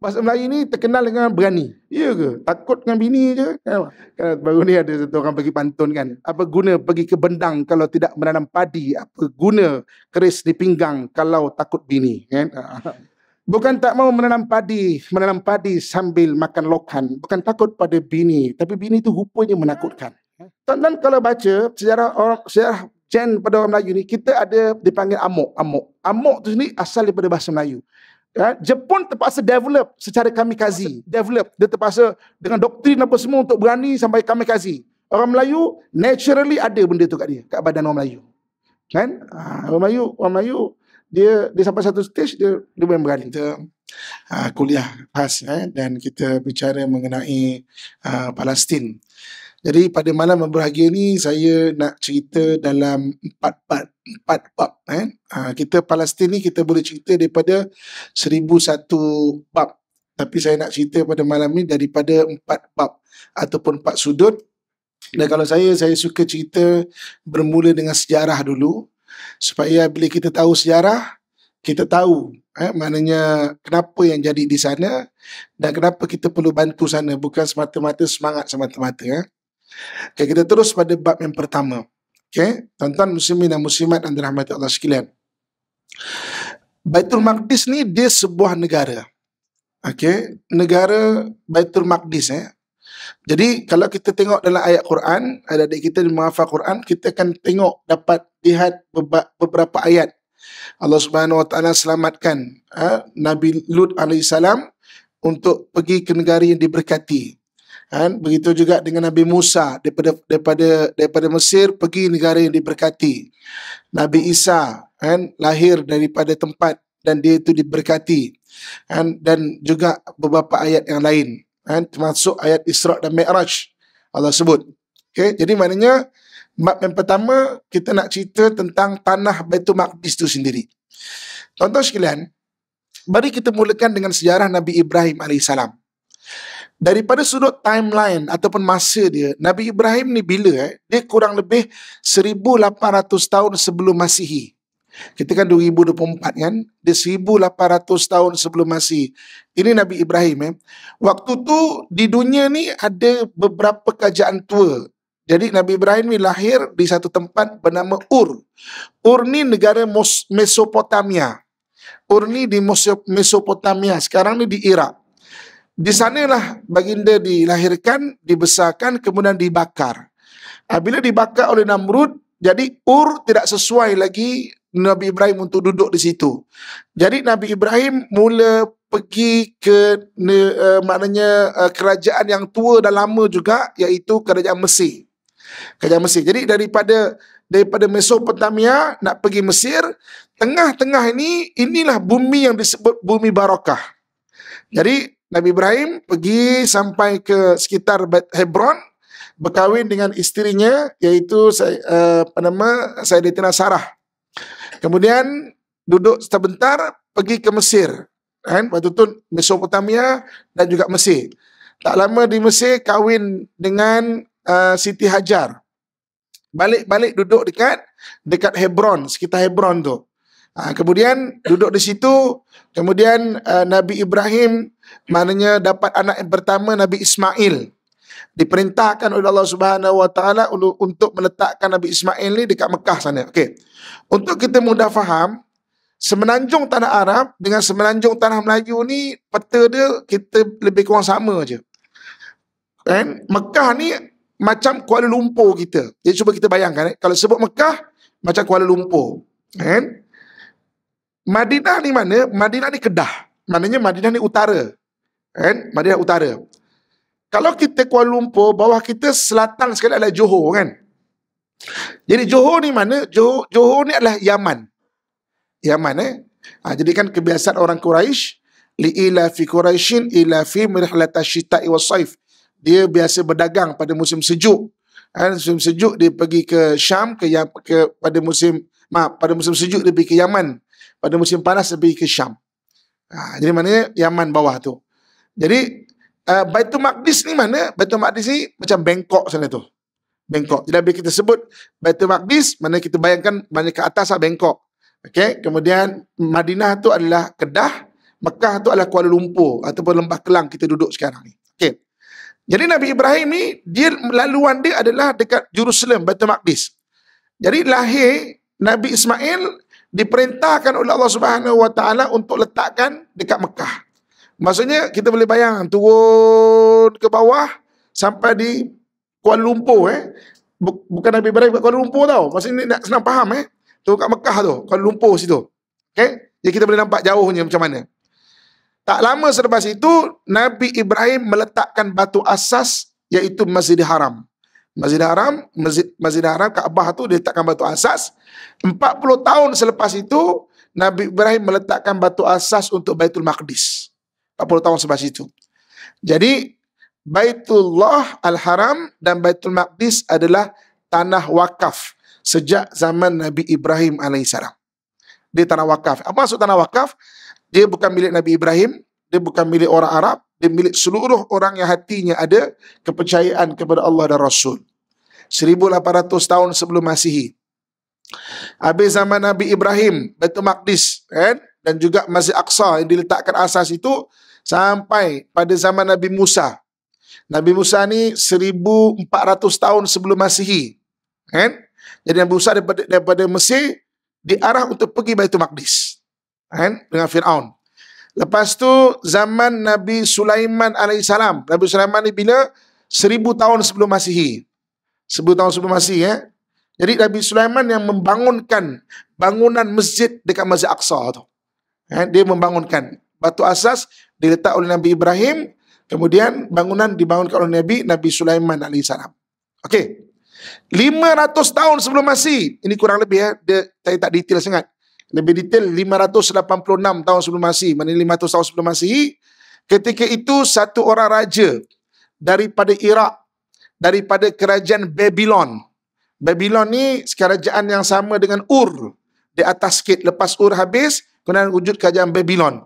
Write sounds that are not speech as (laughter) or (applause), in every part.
Bahasa Melayu ni terkenal dengan berani. Ya ke? Takut dengan bini je. Kan baru ni ada satu orang pergi pantun kan. Apa guna pergi ke bendang kalau tidak menanam padi? Apa guna keris di pinggang kalau takut bini? Kan? Ah, ah. Bukan tak mau menanam padi, menanam padi sambil makan lokan. Bukan takut pada bini, tapi bini tu rupanya menakutkan. Tuan-tuan kalau baca sejarah orang sejarah Jen pada orang Melayu ni, kita ada dipanggil amok, amok. Amok tu ni asal daripada bahasa Melayu. Kan? Jepun terpaksa develop secara kamikaze. Develop. Dia terpaksa dengan doktrin apa semua untuk berani sampai kamikaze. Orang Melayu naturally ada benda tu kat dia. Kat badan orang Melayu. Kan? Ha, orang Melayu, orang Melayu dia dia sampai satu stage dia dia boleh berani. Kita uh, kuliah khas eh, dan kita bicara mengenai uh, Palestin. Jadi pada malam berbahagia ni saya nak cerita dalam empat part empat bab eh. Ha, kita Palestin ni kita boleh cerita daripada 1001 bab. Tapi saya nak cerita pada malam ni daripada empat bab ataupun empat sudut. Dan kalau saya saya suka cerita bermula dengan sejarah dulu supaya bila kita tahu sejarah kita tahu eh, maknanya kenapa yang jadi di sana dan kenapa kita perlu bantu sana bukan semata-mata semangat semata-mata eh. Okay, kita terus pada bab yang pertama. Okay, tuan-tuan muslimin dan muslimat dan rahmati Allah sekalian. Baitul Maqdis ni dia sebuah negara. Okay, negara Baitul Maqdis eh. Jadi kalau kita tengok dalam ayat Quran, ada adik kita di menghafal Quran, kita akan tengok dapat lihat beberapa ayat. Allah Subhanahu Wa Taala selamatkan ha, Nabi Lut alaihissalam untuk pergi ke negara yang diberkati. Kan? Begitu juga dengan Nabi Musa daripada daripada daripada Mesir pergi negara yang diberkati. Nabi Isa kan? lahir daripada tempat dan dia itu diberkati. Kan? Dan juga beberapa ayat yang lain. Kan? Termasuk ayat Isra' dan Mi'raj Allah sebut. Okay? Jadi maknanya bab yang pertama kita nak cerita tentang tanah Baitul Maqdis itu sendiri. Tonton sekalian, mari kita mulakan dengan sejarah Nabi Ibrahim alaihissalam daripada sudut timeline ataupun masa dia, Nabi Ibrahim ni bila eh? Dia kurang lebih 1800 tahun sebelum Masihi. Kita kan 2024 kan? Dia 1800 tahun sebelum Masihi. Ini Nabi Ibrahim eh. Waktu tu di dunia ni ada beberapa kerajaan tua. Jadi Nabi Ibrahim ni lahir di satu tempat bernama Ur. Ur ni negara Mesopotamia. Ur ni di Mesopotamia. Sekarang ni di Irak. Di sanalah baginda dilahirkan, dibesarkan, kemudian dibakar. Ah, bila dibakar oleh Namrud, jadi Ur tidak sesuai lagi Nabi Ibrahim untuk duduk di situ. Jadi Nabi Ibrahim mula pergi ke ne, uh, maknanya uh, kerajaan yang tua dan lama juga iaitu kerajaan Mesir. Kerajaan Mesir. Jadi daripada daripada Mesopotamia nak pergi Mesir, tengah-tengah ini inilah bumi yang disebut bumi barakah. Jadi Nabi Ibrahim pergi sampai ke sekitar Hebron berkahwin dengan isterinya iaitu saya eh, apa nama Sayyidatina Sarah. Kemudian duduk sebentar pergi ke Mesir. Kan? Waktu tu Mesopotamia dan juga Mesir. Tak lama di Mesir kahwin dengan uh, Siti Hajar. Balik-balik duduk dekat dekat Hebron, sekitar Hebron tu. Ha, kemudian duduk di situ, kemudian uh, Nabi Ibrahim maknanya dapat anak yang pertama Nabi Ismail diperintahkan oleh Allah Subhanahu wa taala untuk meletakkan Nabi Ismail ni dekat Mekah sana. Okey. Untuk kita mudah faham, semenanjung tanah Arab dengan semenanjung tanah Melayu ni peta dia kita lebih kurang sama aje. Kan? Mekah ni macam Kuala Lumpur kita. Jadi cuba kita bayangkan eh? kalau sebut Mekah macam Kuala Lumpur. Kan? Madinah ni mana? Madinah ni Kedah. Maknanya Madinah ni utara kan? Madinah Utara. Kalau kita Kuala Lumpur, bawah kita selatan sekali adalah Johor kan? Jadi Johor ni mana? Johor, Johor ni adalah Yaman. Yaman eh. Ha, jadi kan kebiasaan orang Quraisy li ila fi Quraisyin ila fi mirhalata syita'i wa saif. Dia biasa berdagang pada musim sejuk. Kan? Ha, musim sejuk dia pergi ke Syam ke, ke, ya, ke pada musim ma pada musim sejuk dia pergi ke Yaman. Pada musim panas dia pergi ke Syam. Ha, jadi mana Yaman bawah tu. Jadi uh, Baitul Maqdis ni mana? Baitul Maqdis ni macam Bangkok sana tu. Bangkok. Jadi bila kita sebut Baitul Maqdis, mana kita bayangkan banyak ke atas lah Bangkok. Okay? Kemudian Madinah tu adalah Kedah, Mekah tu adalah Kuala Lumpur ataupun Lembah Kelang kita duduk sekarang ni. Okay. Jadi Nabi Ibrahim ni, dia laluan dia adalah dekat Jerusalem, Baitul Maqdis. Jadi lahir Nabi Ismail diperintahkan oleh Allah Subhanahu Wa Taala untuk letakkan dekat Mekah. Maksudnya kita boleh bayang turun ke bawah sampai di Kuala Lumpur eh. Bukan Nabi Ibrahim kat Kuala Lumpur tau. Maksudnya nak senang faham eh. Tu kat Mekah tu, Kuala Lumpur situ. Okey? Jadi kita boleh nampak jauhnya macam mana. Tak lama selepas itu Nabi Ibrahim meletakkan batu asas iaitu Masjidil Haram. Masjidil Haram, Masjid Masjidil Haram Kaabah tu diletakkan batu asas. 40 tahun selepas itu Nabi Ibrahim meletakkan batu asas untuk Baitul Maqdis. 40 tahun sebelah itu. Jadi Baitullah Al-Haram dan Baitul Maqdis adalah tanah wakaf sejak zaman Nabi Ibrahim AS. Dia tanah wakaf. Apa maksud tanah wakaf? Dia bukan milik Nabi Ibrahim, dia bukan milik orang Arab, dia milik seluruh orang yang hatinya ada kepercayaan kepada Allah dan Rasul. 1800 tahun sebelum Masihi. Habis zaman Nabi Ibrahim, Baitul Maqdis, kan? dan juga Masjid Aqsa yang diletakkan asas itu, sampai pada zaman Nabi Musa. Nabi Musa ni 1400 tahun sebelum Masihi. Kan? Jadi Nabi Musa daripada, daripada Mesir diarah untuk pergi Baitul Maqdis. Kan? Dengan Firaun. Lepas tu zaman Nabi Sulaiman alaihissalam. Nabi Sulaiman ni bila 1000 tahun sebelum Masihi. 1000 tahun sebelum Masihi ya. Eh? Jadi Nabi Sulaiman yang membangunkan bangunan masjid dekat Masjid Aqsa tu. Eh? dia membangunkan batu asas diletak oleh Nabi Ibrahim, kemudian bangunan dibangunkan oleh Nabi Nabi Sulaiman alaihissalam. Okey. 500 tahun sebelum Masih. Ini kurang lebih ya, dia saya tak detail sangat. Lebih detail 586 tahun sebelum Masih, maknanya 500 tahun sebelum Masih. Ketika itu satu orang raja daripada Iraq daripada kerajaan Babylon. Babylon ni kerajaan yang sama dengan Ur di atas sikit lepas Ur habis kemudian wujud kerajaan Babylon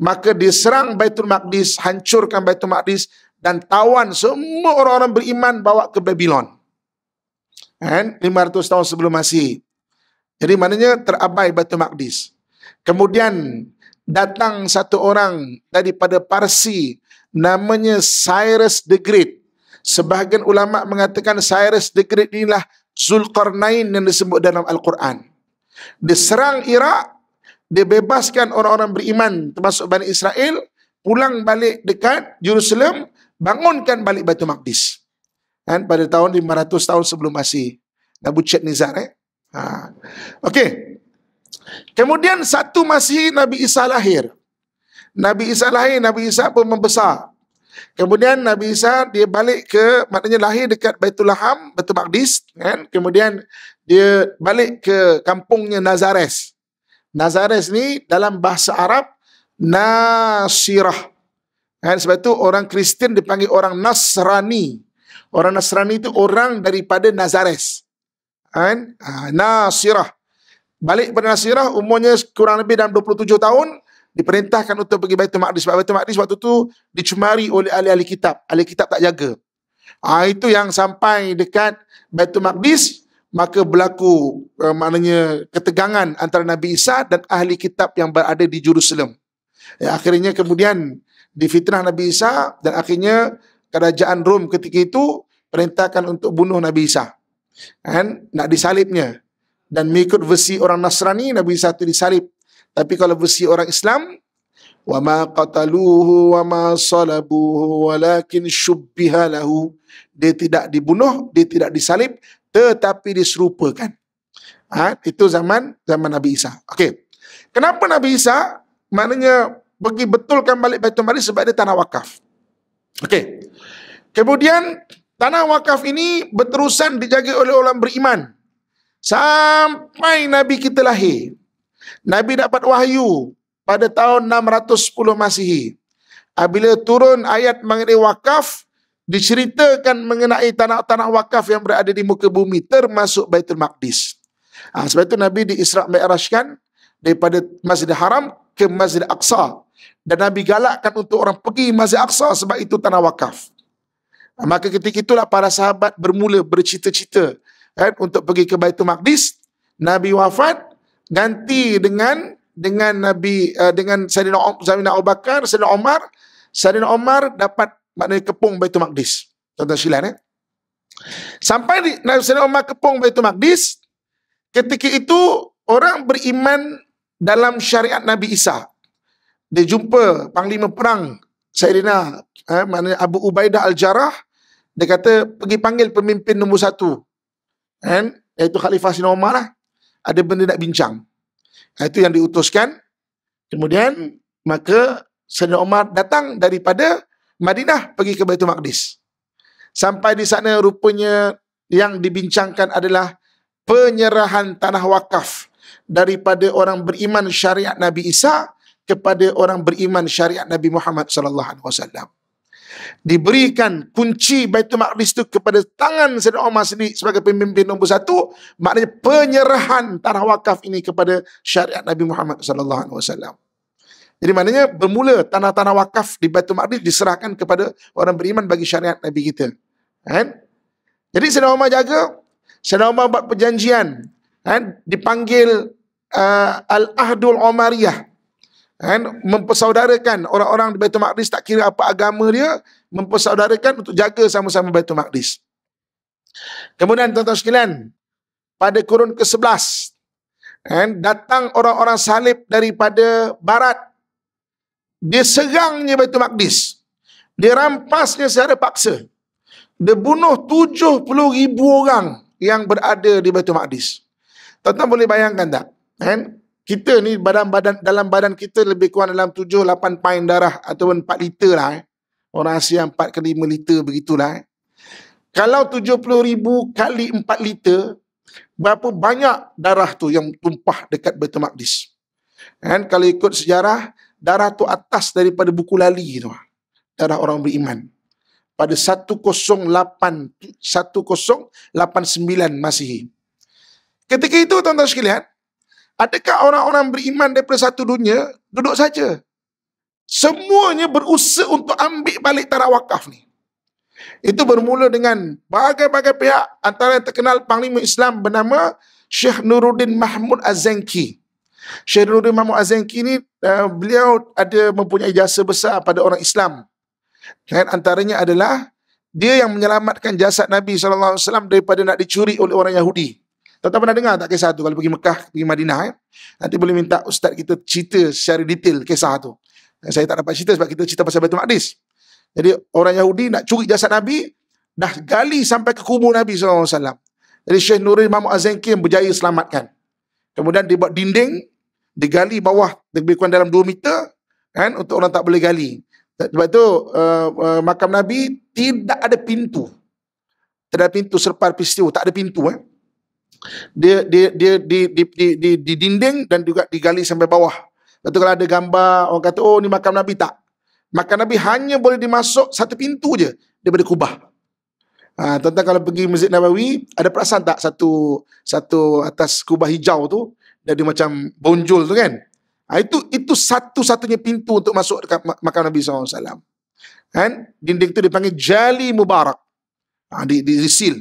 maka diserang Baitul Maqdis, hancurkan Baitul Maqdis dan tawan semua orang-orang beriman bawa ke Babylon. Kan? 500 tahun sebelum Masih. Jadi maknanya terabai Baitul Maqdis. Kemudian datang satu orang daripada Parsi namanya Cyrus the Great. Sebahagian ulama mengatakan Cyrus the Great inilah Zulkarnain yang disebut dalam Al-Quran. Diserang Irak dia bebaskan orang-orang beriman termasuk Bani Israel pulang balik dekat Jerusalem bangunkan balik Batu Maqdis. Kan pada tahun 500 tahun sebelum Masih. Nabu Chet Nizar eh. Ha. Okey. Kemudian satu Masih Nabi Isa lahir. Nabi Isa lahir, Nabi Isa pun membesar. Kemudian Nabi Isa dia balik ke maknanya lahir dekat Baitul Laham, Batu Maqdis kan. Kemudian dia balik ke kampungnya Nazareth. Nazares ni dalam bahasa Arab Nasirah. Kan? Sebab itu orang Kristian dipanggil orang Nasrani. Orang Nasrani itu orang daripada Nazares. Kan? Ha, Nasirah. Balik pada Nasirah, umurnya kurang lebih dalam 27 tahun, diperintahkan untuk pergi Baitul Maqdis. Sebab Baitul Maqdis waktu tu dicemari oleh ahli-ahli kitab. Ahli kitab tak jaga. Ha, itu yang sampai dekat Baitul Maqdis, maka berlaku uh, maknanya ketegangan antara Nabi Isa dan ahli kitab yang berada di Jerusalem. Ya, akhirnya kemudian difitnah Nabi Isa dan akhirnya kerajaan Rom ketika itu perintahkan untuk bunuh Nabi Isa. Kan? Nak disalibnya. Dan mengikut versi orang Nasrani, Nabi Isa itu disalib. Tapi kalau versi orang Islam, وَمَا قَتَلُوهُ وَمَا صَلَبُوهُ وَلَكِنْ شُبِّهَ لَهُ Dia tidak dibunuh, dia tidak disalib, tetapi diserupakan. Ha, itu zaman zaman Nabi Isa. Okey. Kenapa Nabi Isa maknanya pergi betulkan balik Baitul Maris sebab dia tanah wakaf. Okey. Kemudian tanah wakaf ini berterusan dijaga oleh orang beriman sampai Nabi kita lahir. Nabi dapat wahyu pada tahun 610 Masihi. Bila turun ayat mengenai wakaf, diceritakan mengenai tanah-tanah wakaf yang berada di muka bumi termasuk Baitul Maqdis. Ha, sebab itu Nabi di Isra' Mi'rajkan daripada Masjid Haram ke Masjid Aqsa. Dan Nabi galakkan untuk orang pergi Masjid Aqsa sebab itu tanah wakaf. Ha, maka ketika itulah para sahabat bermula bercita-cita kan, untuk pergi ke Baitul Maqdis. Nabi wafat ganti dengan dengan Nabi uh, dengan Sayyidina Abu Bakar, Sayyidina Umar, Sayyidina Umar dapat maknanya kepung Baitul Maqdis. Tuan-tuan silan eh. Sampai di Nabi Sallallahu Alaihi kepung Baitul Maqdis, ketika itu orang beriman dalam syariat Nabi Isa. Dia jumpa panglima perang Sayyidina eh, Abu Ubaidah al Jarah Dia kata pergi panggil pemimpin nombor satu. Kan? Eh, iaitu Khalifah Sina Umar lah. Ada benda nak bincang. itu yang diutuskan. Kemudian maka Sayyidina Umar datang daripada Madinah pergi ke Baitul Maqdis. Sampai di sana rupanya yang dibincangkan adalah penyerahan tanah wakaf daripada orang beriman syariat Nabi Isa kepada orang beriman syariat Nabi Muhammad sallallahu alaihi wasallam. Diberikan kunci Baitul Maqdis itu kepada tangan Saidina Umar sendiri sebagai pemimpin nombor satu, maknanya penyerahan tanah wakaf ini kepada syariat Nabi Muhammad sallallahu alaihi wasallam. Jadi maknanya bermula tanah-tanah wakaf di Batu Maqdis diserahkan kepada orang beriman bagi syariat Nabi kita. Kan? Jadi Sayyidina Umar jaga, Sayyidina Umar buat perjanjian, kan? dipanggil uh, Al-Ahdul Umariyah, kan? mempersaudarakan orang-orang di Batu Maqdis tak kira apa agama dia, mempersaudarakan untuk jaga sama-sama Batu Maqdis. Kemudian tuan-tuan sekalian, pada kurun ke-11, kan? datang orang-orang salib daripada barat diserangnya Baitul Maqdis. Dirampasnya secara paksa. Dia bunuh 70 ribu orang yang berada di Baitul Maqdis. Tuan-tuan boleh bayangkan tak? Kan? Kita ni badan badan dalam badan kita lebih kurang dalam 7 8 pint darah ataupun 4 liter lah. Eh. Orang Asia 4 ke 5 liter begitulah. Eh. Kalau 70 ribu kali 4 liter, berapa banyak darah tu yang tumpah dekat Baitul Maqdis? Kan? Kalau ikut sejarah, darah tu atas daripada buku lali tu. Darah orang beriman. Pada 108, 1089 Masihi. Ketika itu tuan-tuan sekalian, adakah orang-orang beriman daripada satu dunia duduk saja? Semuanya berusaha untuk ambil balik tanah wakaf ni. Itu bermula dengan bagai-bagai pihak antara yang terkenal panglima Islam bernama Syekh Nuruddin Mahmud Azengki. Az Syairuddin Mahmud Azengki ni uh, beliau ada mempunyai jasa besar pada orang Islam. Dan antaranya adalah dia yang menyelamatkan jasad Nabi SAW daripada nak dicuri oleh orang Yahudi. Tuan-tuan pernah dengar tak kisah tu kalau pergi Mekah, pergi Madinah eh? Nanti boleh minta ustaz kita cerita secara detail kisah tu. Eh, saya tak dapat cerita sebab kita cerita pasal Baitul Maqdis. Jadi orang Yahudi nak curi jasad Nabi, dah gali sampai ke kubur Nabi SAW. Jadi Syekh Nurul Mahmud Azengki yang berjaya selamatkan. Kemudian dia buat dinding digali bawah lebih kurang dalam 2 meter kan untuk orang tak boleh gali. Sebab tu uh, uh, makam Nabi tidak ada pintu. Tak ada pintu serpar pistol, tak ada pintu eh. Dia dia dia di di di di, di dinding dan juga digali sampai bawah. Lepas kalau ada gambar orang kata oh ni makam Nabi tak. Makam Nabi hanya boleh dimasuk satu pintu je daripada kubah. Ha, tentang kalau pergi Masjid Nabawi, ada perasan tak satu satu atas kubah hijau tu? jadi macam bonjol tu kan. Ha, itu itu satu-satunya pintu untuk masuk dekat makam Nabi SAW. Kan? Dinding tu dipanggil Jali Mubarak. Ha, di, di, di seal.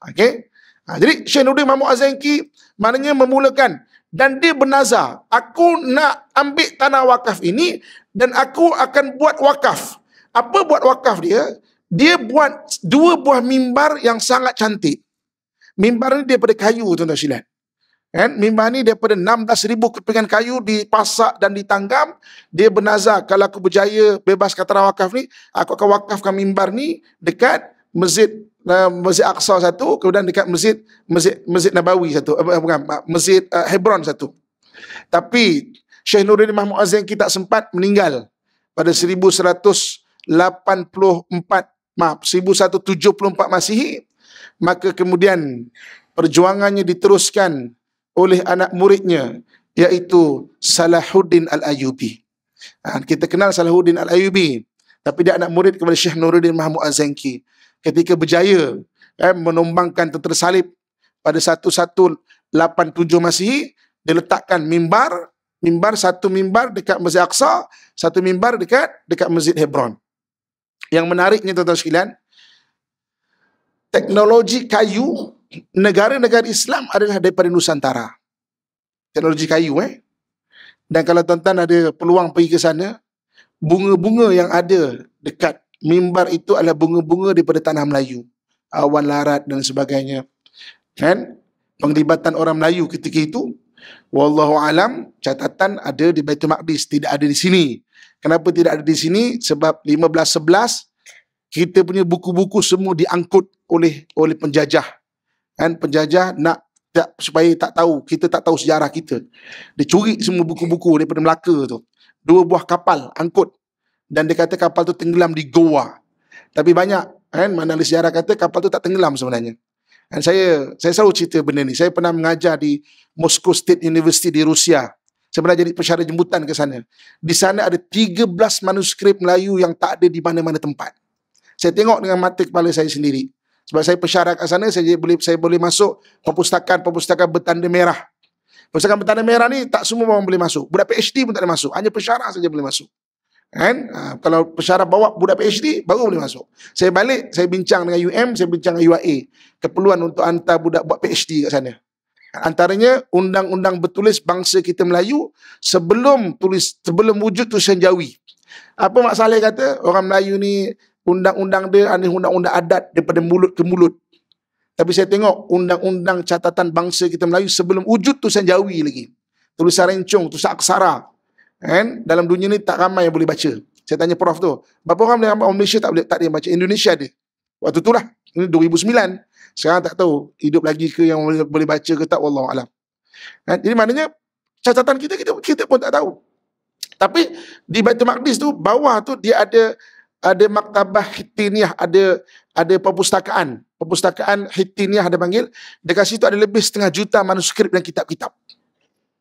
Okay? Ha, ah, jadi Syekh Nuruddin Mahmud Azengki maknanya memulakan dan dia bernazar. Aku nak ambil tanah wakaf ini dan aku akan buat wakaf. Apa buat wakaf dia? Dia buat dua buah mimbar yang sangat cantik. Mimbar ni daripada kayu tuan-tuan silat. Kan? Mimbah ni daripada ribu kepingan kayu dipasak dan ditanggam. Dia bernazar kalau aku berjaya bebas kata wakaf ni, aku akan wakafkan mimbar ni dekat masjid uh, masjid Aqsa satu, kemudian dekat masjid masjid masjid Nabawi satu, uh, bukan masjid uh, Hebron satu. Tapi Syekh Nurul Mahmud Azim kita sempat meninggal pada 1184 maaf 1174 Masihi maka kemudian perjuangannya diteruskan oleh anak muridnya iaitu Salahuddin Al-Ayubi. Ha, kita kenal Salahuddin Al-Ayubi tapi dia anak murid kepada Syekh Nuruddin Mahmud Az-Zanki ketika berjaya eh, menumbangkan tentera salib pada 1187 Masihi diletakkan mimbar mimbar satu mimbar dekat Masjid Aqsa satu mimbar dekat dekat Masjid Hebron. Yang menariknya tuan-tuan sekalian teknologi kayu negara-negara Islam adalah daripada Nusantara. Teknologi kayu eh. Dan kalau tuan-tuan ada peluang pergi ke sana, bunga-bunga yang ada dekat mimbar itu adalah bunga-bunga daripada tanah Melayu. Awan larat dan sebagainya. Kan? Penglibatan orang Melayu ketika itu, wallahu alam catatan ada di Baitul Maqdis, tidak ada di sini. Kenapa tidak ada di sini? Sebab 1511 kita punya buku-buku semua diangkut oleh oleh penjajah kan penjajah nak tak, supaya tak tahu kita tak tahu sejarah kita dia curi semua buku-buku daripada Melaka tu dua buah kapal angkut dan dia kata kapal tu tenggelam di Goa tapi banyak kan mana ada sejarah kata kapal tu tak tenggelam sebenarnya dan saya saya selalu cerita benda ni saya pernah mengajar di Moscow State University di Rusia saya pernah jadi pesara jemputan ke sana di sana ada 13 manuskrip Melayu yang tak ada di mana-mana tempat saya tengok dengan mata kepala saya sendiri sebab saya persyarat kat sana, saya boleh, saya boleh masuk perpustakaan-perpustakaan bertanda merah. Perpustakaan bertanda merah ni tak semua orang boleh masuk. Budak PhD pun tak boleh masuk. Hanya pesyarah saja boleh masuk. Kan? Ha, kalau pesyarah bawa budak PhD, baru boleh masuk. Saya balik, saya bincang dengan UM, saya bincang dengan UIA. Keperluan untuk hantar budak buat PhD kat sana. Antaranya undang-undang bertulis bangsa kita Melayu sebelum tulis sebelum wujud tulisan Jawi Apa masalahnya kata orang Melayu ni undang-undang dia ini undang-undang adat daripada mulut ke mulut. Tapi saya tengok undang-undang catatan bangsa kita Melayu sebelum wujud tu saya jauhi lagi. Tulisan rencung, tulisan aksara. Kan? Dalam dunia ni tak ramai yang boleh baca. Saya tanya prof tu, berapa orang boleh Malaysia tak boleh tak ada yang baca? Indonesia ada. Waktu tu lah. Ini 2009. Sekarang tak tahu hidup lagi ke yang boleh, boleh baca ke tak. Wallah alam. Kan? Jadi maknanya catatan kita, kita, kita pun tak tahu. Tapi di Baitul Maqdis tu, bawah tu dia ada ada maktabah hitiniah, ada ada perpustakaan. Perpustakaan hitiniah ada panggil. Dekat situ ada lebih setengah juta manuskrip dan kitab-kitab.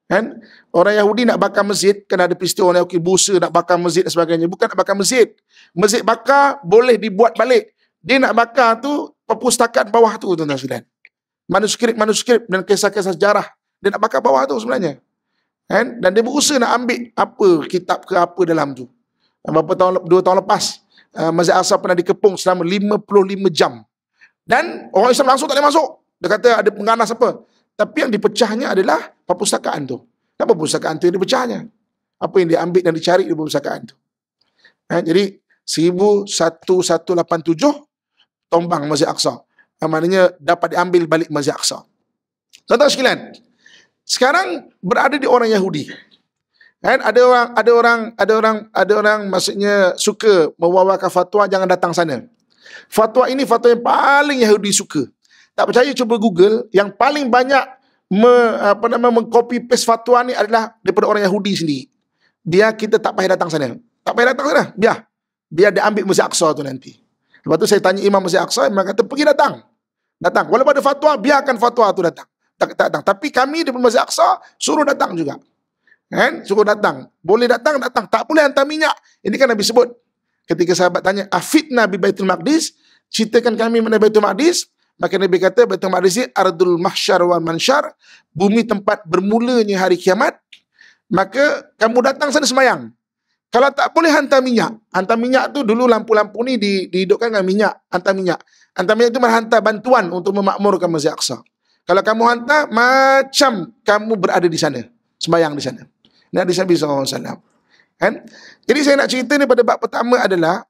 Kan? Orang Yahudi nak bakar masjid, kena ada peristiwa orang Yahudi busa nak bakar masjid dan sebagainya. Bukan nak bakar masjid. Masjid bakar boleh dibuat balik. Dia nak bakar tu perpustakaan bawah tu tuan-tuan sekalian. Manuskrip-manuskrip dan kisah-kisah sejarah. Dia nak bakar bawah tu sebenarnya. Kan? Dan dia berusaha nak ambil apa kitab ke apa dalam tu. Berapa tahun, dua tahun lepas. Ah, Masjid Asar pernah dikepung selama 55 jam. Dan orang Islam langsung tak boleh masuk. Dia kata ada pengganas apa. Tapi yang dipecahnya adalah perpustakaan tu. Tak perpustakaan tu yang dipecahnya. Apa yang diambil dan dicari di perpustakaan tu. Ha, jadi 11187 tombang Masjid Aqsa. Yang eh, maknanya dapat diambil balik Masjid Aqsa. Tentang sekalian. Sekarang berada di orang Yahudi. Kan? Ada orang, ada orang, ada orang, ada orang maksudnya suka mewawarkan fatwa, jangan datang sana. Fatwa ini fatwa yang paling Yahudi suka. Tak percaya, cuba Google. Yang paling banyak me, apa nama, mengcopy paste fatwa ni adalah daripada orang Yahudi sendiri. Dia kita tak payah datang sana. Tak payah datang sana, biar. Biar dia ambil Masjid Aqsa tu nanti. Lepas tu saya tanya Imam Masjid Aqsa, Imam kata pergi datang. Datang. Walaupun ada fatwa, biarkan fatwa tu datang. Tak, tak datang. Tapi kami di Masjid Aqsa suruh datang juga. Kan? Suruh datang. Boleh datang, datang. Tak boleh hantar minyak. Ini kan Nabi sebut. Ketika sahabat tanya, Afid Nabi Baitul Maqdis, ceritakan kami mana Baitul Maqdis, maka Nabi kata, Baitul Maqdis ni, Ardul Mahsyar wa Mansyar, bumi tempat bermulanya hari kiamat, maka kamu datang sana semayang. Kalau tak boleh hantar minyak, hantar minyak tu dulu lampu-lampu ni di, dihidupkan dengan minyak, hantar minyak. Hantar minyak tu menghantar bantuan untuk memakmurkan Masjid Aqsa. Kalau kamu hantar, macam kamu berada di sana, semayang di sana. Nabi Sabi SAW. Kan? Jadi saya nak cerita ni pada bab pertama adalah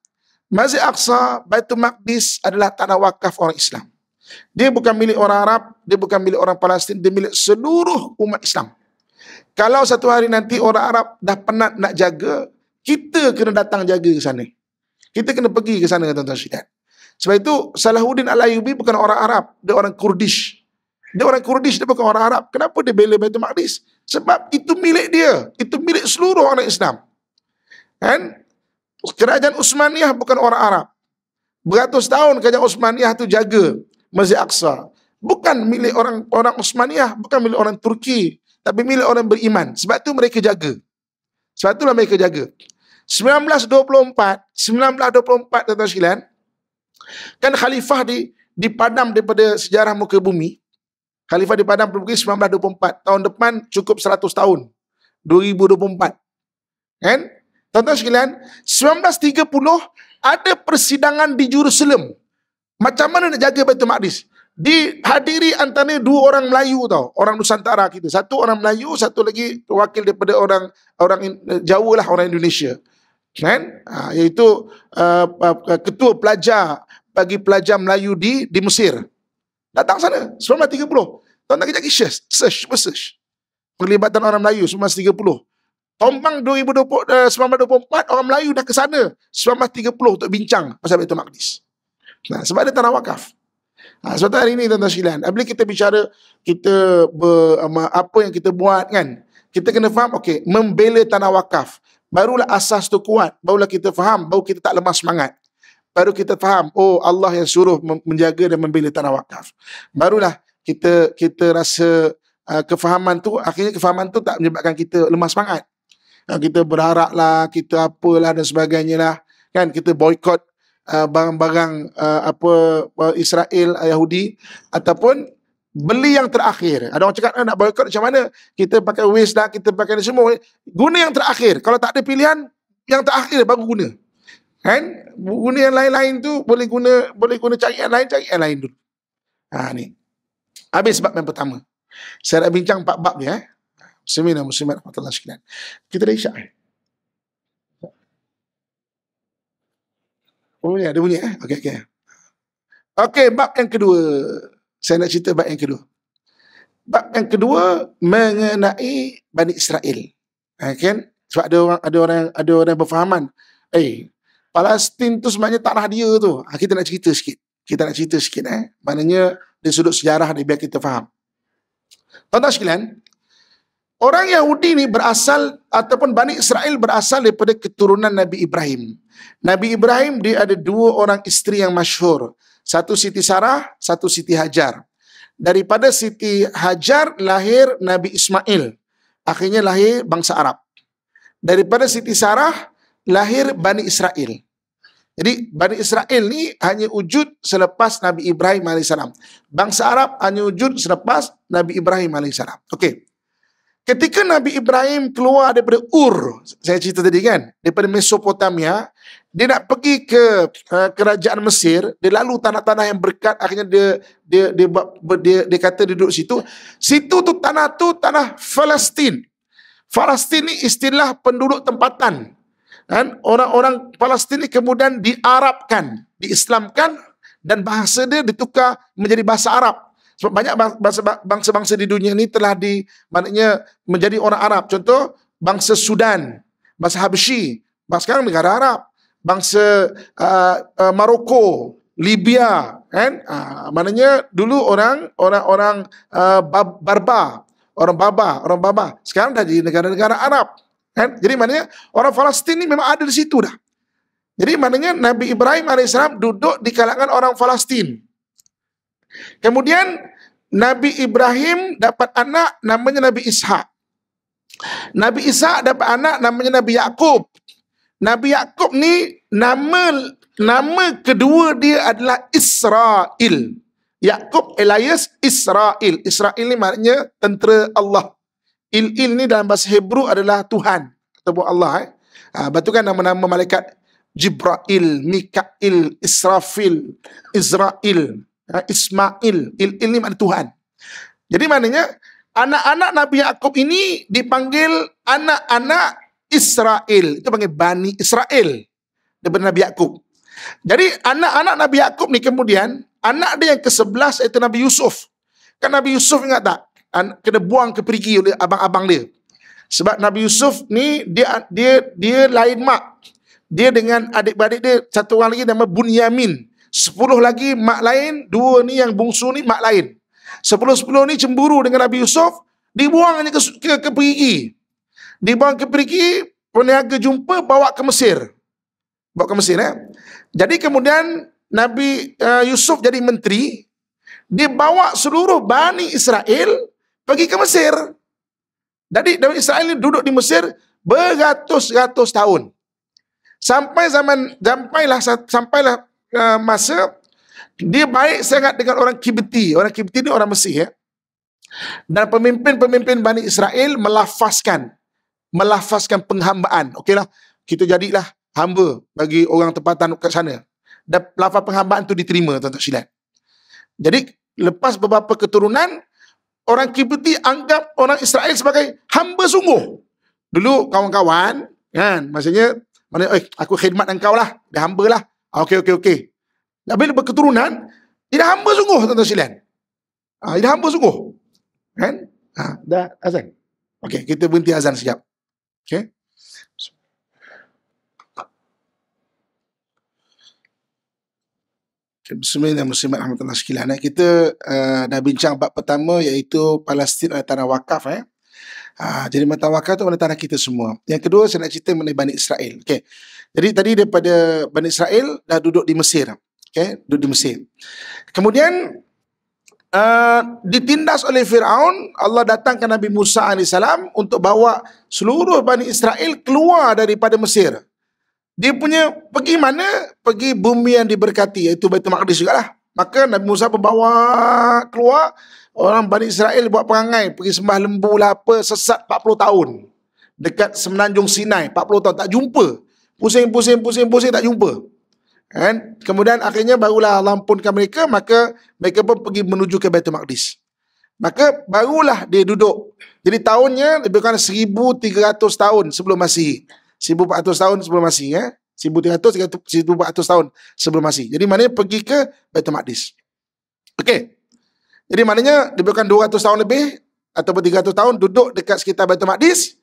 Masjid Aqsa, Baitul Maqdis adalah tanah wakaf orang Islam. Dia bukan milik orang Arab, dia bukan milik orang Palestin, dia milik seluruh umat Islam. Kalau satu hari nanti orang Arab dah penat nak jaga, kita kena datang jaga ke sana. Kita kena pergi ke sana, tuan-tuan syedat. Sebab itu, Salahuddin Al-Ayubi bukan orang Arab, dia orang Kurdish. Dia orang Kurdish, dia bukan orang Arab. Kenapa dia bela Baitul Maqdis? Sebab itu milik dia. Itu milik seluruh orang Islam. Kan? Kerajaan Usmaniyah bukan orang Arab. Beratus tahun kerajaan Usmaniyah itu jaga Masjid Aqsa. Bukan milik orang orang Usmaniyah, bukan milik orang Turki. Tapi milik orang beriman. Sebab itu mereka jaga. Sebab itulah mereka jaga. 1924, 1924 tuan-tuan kan khalifah di dipadam daripada sejarah muka bumi, Khalifah di Padang pergi 1924. Tahun depan cukup 100 tahun. 2024. Kan? Tonton sekalian, 1930 ada persidangan di Jerusalem. Macam mana nak jaga Baitul Maqdis? Dihadiri antara dua orang Melayu tau. Orang Nusantara kita. Satu orang Melayu, satu lagi wakil daripada orang orang Jawa lah, orang Indonesia. Kan? Ha, iaitu uh, uh, ketua pelajar bagi pelajar Melayu di di Mesir. Datang sana, 1930. Tuan nak kejap kisah. Search, search. Perlibatan orang Melayu, 1930. Tombang 2020, 1924, eh, orang Melayu dah ke sana. 1930 untuk bincang pasal Betul Maqdis. Nah, sebab ada tanah wakaf. Nah, sebab hari ini tuan-tuan sekalian. Bila kita bicara, kita ber, um, apa yang kita buat kan. Kita kena faham, okey, membela tanah wakaf. Barulah asas tu kuat. Barulah kita faham, baru kita tak lemah semangat. Baru kita faham, oh Allah yang suruh menjaga dan membela tanah wakaf. Barulah kita kita rasa uh, kefahaman tu akhirnya kefahaman tu tak menyebabkan kita lemas semangat. Uh, kita berharaplah, kita apalah dan sebagainya lah. Kan kita boikot uh, ah, barang-barang uh, apa Israel uh, Yahudi ataupun beli yang terakhir. Ada orang cakap eh, nak boikot macam mana? Kita pakai waste dah, kita pakai ni semua. Guna yang terakhir. Kalau tak ada pilihan, yang terakhir baru guna. Kan? Guna yang lain-lain tu boleh guna boleh guna cari yang lain, cari yang lain dulu. Ha ni. Habis bab yang pertama. Saya nak bincang empat bab ni eh. Muslimin dan muslimat rahmatullah sekalian. Kita dah isyak. Oh ya, ada bunyi eh. Okey okey. Okey, bab yang kedua. Saya nak cerita bab yang kedua. Bab yang kedua mengenai Bani Israel. Okay. Eh, Sebab ada orang ada orang ada orang berfahaman. Eh, Palestin tu sebenarnya tanah dia tu. Ha, kita nak cerita sikit kita nak cerita sikit eh. Maknanya dari sudut sejarah ni biar kita faham. Tuan-tuan sekalian, orang Yahudi ni berasal ataupun Bani Israel berasal daripada keturunan Nabi Ibrahim. Nabi Ibrahim dia ada dua orang isteri yang masyhur. Satu Siti Sarah, satu Siti Hajar. Daripada Siti Hajar lahir Nabi Ismail. Akhirnya lahir bangsa Arab. Daripada Siti Sarah lahir Bani Israel. Jadi Bani Israel ni hanya wujud selepas Nabi Ibrahim AS. Bangsa Arab hanya wujud selepas Nabi Ibrahim AS. Okey. Ketika Nabi Ibrahim keluar daripada Ur, saya cerita tadi kan, daripada Mesopotamia, dia nak pergi ke uh, kerajaan Mesir, dia lalu tanah-tanah yang berkat, akhirnya dia dia dia, dia, dia, dia, dia kata dia duduk situ. Situ tu tanah tu tanah Palestin. Palestin ni istilah penduduk tempatan Kan? Orang-orang Palestini kemudian diarabkan, diislamkan dan bahasa dia ditukar menjadi bahasa Arab. Sebab banyak bangsa-bangsa di dunia ini telah di maknanya menjadi orang Arab. Contoh bangsa Sudan, bahasa Habshi, bahasa sekarang negara Arab. Bangsa uh, uh, Maroko, Libya, kan? Uh, maknanya dulu orang orang orang uh, Barba, orang Baba, orang Baba. Sekarang dah jadi negara-negara Arab. Kan? Jadi maknanya orang Palestin ini memang ada di situ dah. Jadi maknanya Nabi Ibrahim AS duduk di kalangan orang Palestin. Kemudian Nabi Ibrahim dapat anak namanya Nabi Ishak. Nabi Ishak dapat anak namanya Nabi Yakub. Nabi Yakub ni nama nama kedua dia adalah Israel. Yakub Elias Israel. Israel ni maknanya tentera Allah. Il-il ni dalam bahasa Hebrew adalah Tuhan ataupun Allah eh. Ha, betul kan nama-nama malaikat Jibril, Mikail, Israfil, Israel, ha, Ismail. Il-il ni makna Tuhan. Jadi maknanya anak-anak Nabi Yaakob ini dipanggil anak-anak Israel. Itu panggil Bani Israel daripada Nabi Yaakob. Jadi anak-anak Nabi Yaakob ni kemudian anak dia yang ke-11 iaitu Nabi Yusuf. Kan Nabi Yusuf ingat tak? kena buang ke perigi oleh abang-abang dia. Sebab Nabi Yusuf ni dia dia dia lain mak. Dia dengan adik-beradik dia satu orang lagi nama Bunyamin. Sepuluh lagi mak lain, dua ni yang bungsu ni mak lain. Sepuluh-sepuluh ni cemburu dengan Nabi Yusuf, dibuang ke, ke, ke perigi. Dibuang ke perigi, peniaga jumpa bawa ke Mesir. Bawa ke Mesir eh. Jadi kemudian Nabi uh, Yusuf jadi menteri, dia bawa seluruh Bani Israel pergi ke Mesir. Jadi Dewi Israel ini duduk di Mesir beratus-ratus tahun. Sampai zaman sampailah sampailah uh, masa dia baik sangat dengan orang Kibti. Orang Kibti ini orang Mesir ya. Dan pemimpin-pemimpin Bani Israel melafazkan melafazkan penghambaan. Okeylah, kita jadilah hamba bagi orang tempatan kat sana. Dan lafaz penghambaan tu diterima tuan-tuan Jadi lepas beberapa keturunan orang Kibuti anggap orang Israel sebagai hamba sungguh. Dulu kawan-kawan, kan, maksudnya, mana, eh, aku khidmat kau lah, dia hamba lah. Ah, okey, okey, okey. Tapi dia berketurunan, dia dah hamba sungguh, tuan-tuan silian. Ah, dia dah hamba sungguh. Kan? Ah, dah azan. Okey, kita berhenti azan sekejap. Okey. Bismillah muslimat rahmatullah sekalian. Eh, kita uh, dah bincang bab pertama iaitu Palestin adalah tanah wakaf eh. Ha, jadi mata wakaf tu adalah tanah kita semua. Yang kedua saya nak cerita mengenai Bani Israel. Okay. Jadi tadi daripada Bani Israel dah duduk di Mesir. Okay. Duduk di Mesir. Kemudian uh, ditindas oleh Fir'aun, Allah datang ke Nabi Musa AS untuk bawa seluruh Bani Israel keluar daripada Mesir dia punya pergi mana? Pergi bumi yang diberkati iaitu Baitul Maqdis juga lah. Maka Nabi Musa membawa keluar orang Bani Israel buat perangai pergi sembah lembu lah apa sesat 40 tahun. Dekat semenanjung Sinai 40 tahun tak jumpa. Pusing, pusing, pusing, pusing tak jumpa. And kemudian akhirnya barulah Allah ampunkan mereka maka mereka pun pergi menuju ke Baitul Maqdis. Maka barulah dia duduk. Jadi tahunnya lebih kurang 1300 tahun sebelum Masihi. 1400 tahun sebelum Masih ya. 1300 1400 tahun sebelum Masih. Jadi maknanya pergi ke Baitul Maqdis. Okey. Jadi maknanya diberikan 200 tahun lebih ataupun 300 tahun duduk dekat sekitar Baitul Maqdis.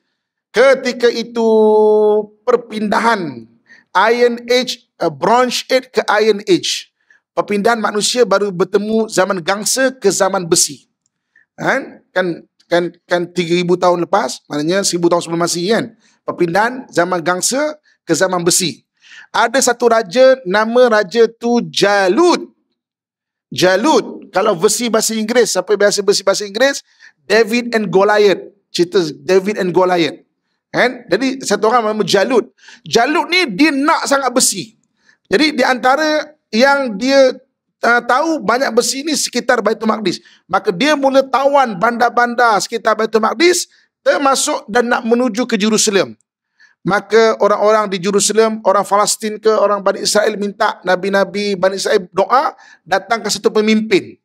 Ketika itu perpindahan Iron Age, uh, Bronze Age ke Iron Age. Perpindahan manusia baru bertemu zaman gangsa ke zaman besi. Kan? Kan kan kan 3000 tahun lepas, maknanya 1000 tahun sebelum Masih kan perpindahan zaman gangsa ke zaman besi. Ada satu raja, nama raja tu Jalud. Jalud kalau versi bahasa Inggeris, siapa biasa versi bahasa Inggeris? David and Goliath. Cerita David and Goliath. Kan? Jadi satu orang nama Jalud. Jalud ni dia nak sangat besi. Jadi di antara yang dia uh, tahu banyak besi ni sekitar Baitul Maqdis. Maka dia mula tawan bandar-bandar sekitar Baitul Maqdis termasuk dan nak menuju ke Jerusalem. Maka orang-orang di Jerusalem, orang Palestin ke orang Bani Israel minta nabi-nabi Bani Israel doa datang ke satu pemimpin.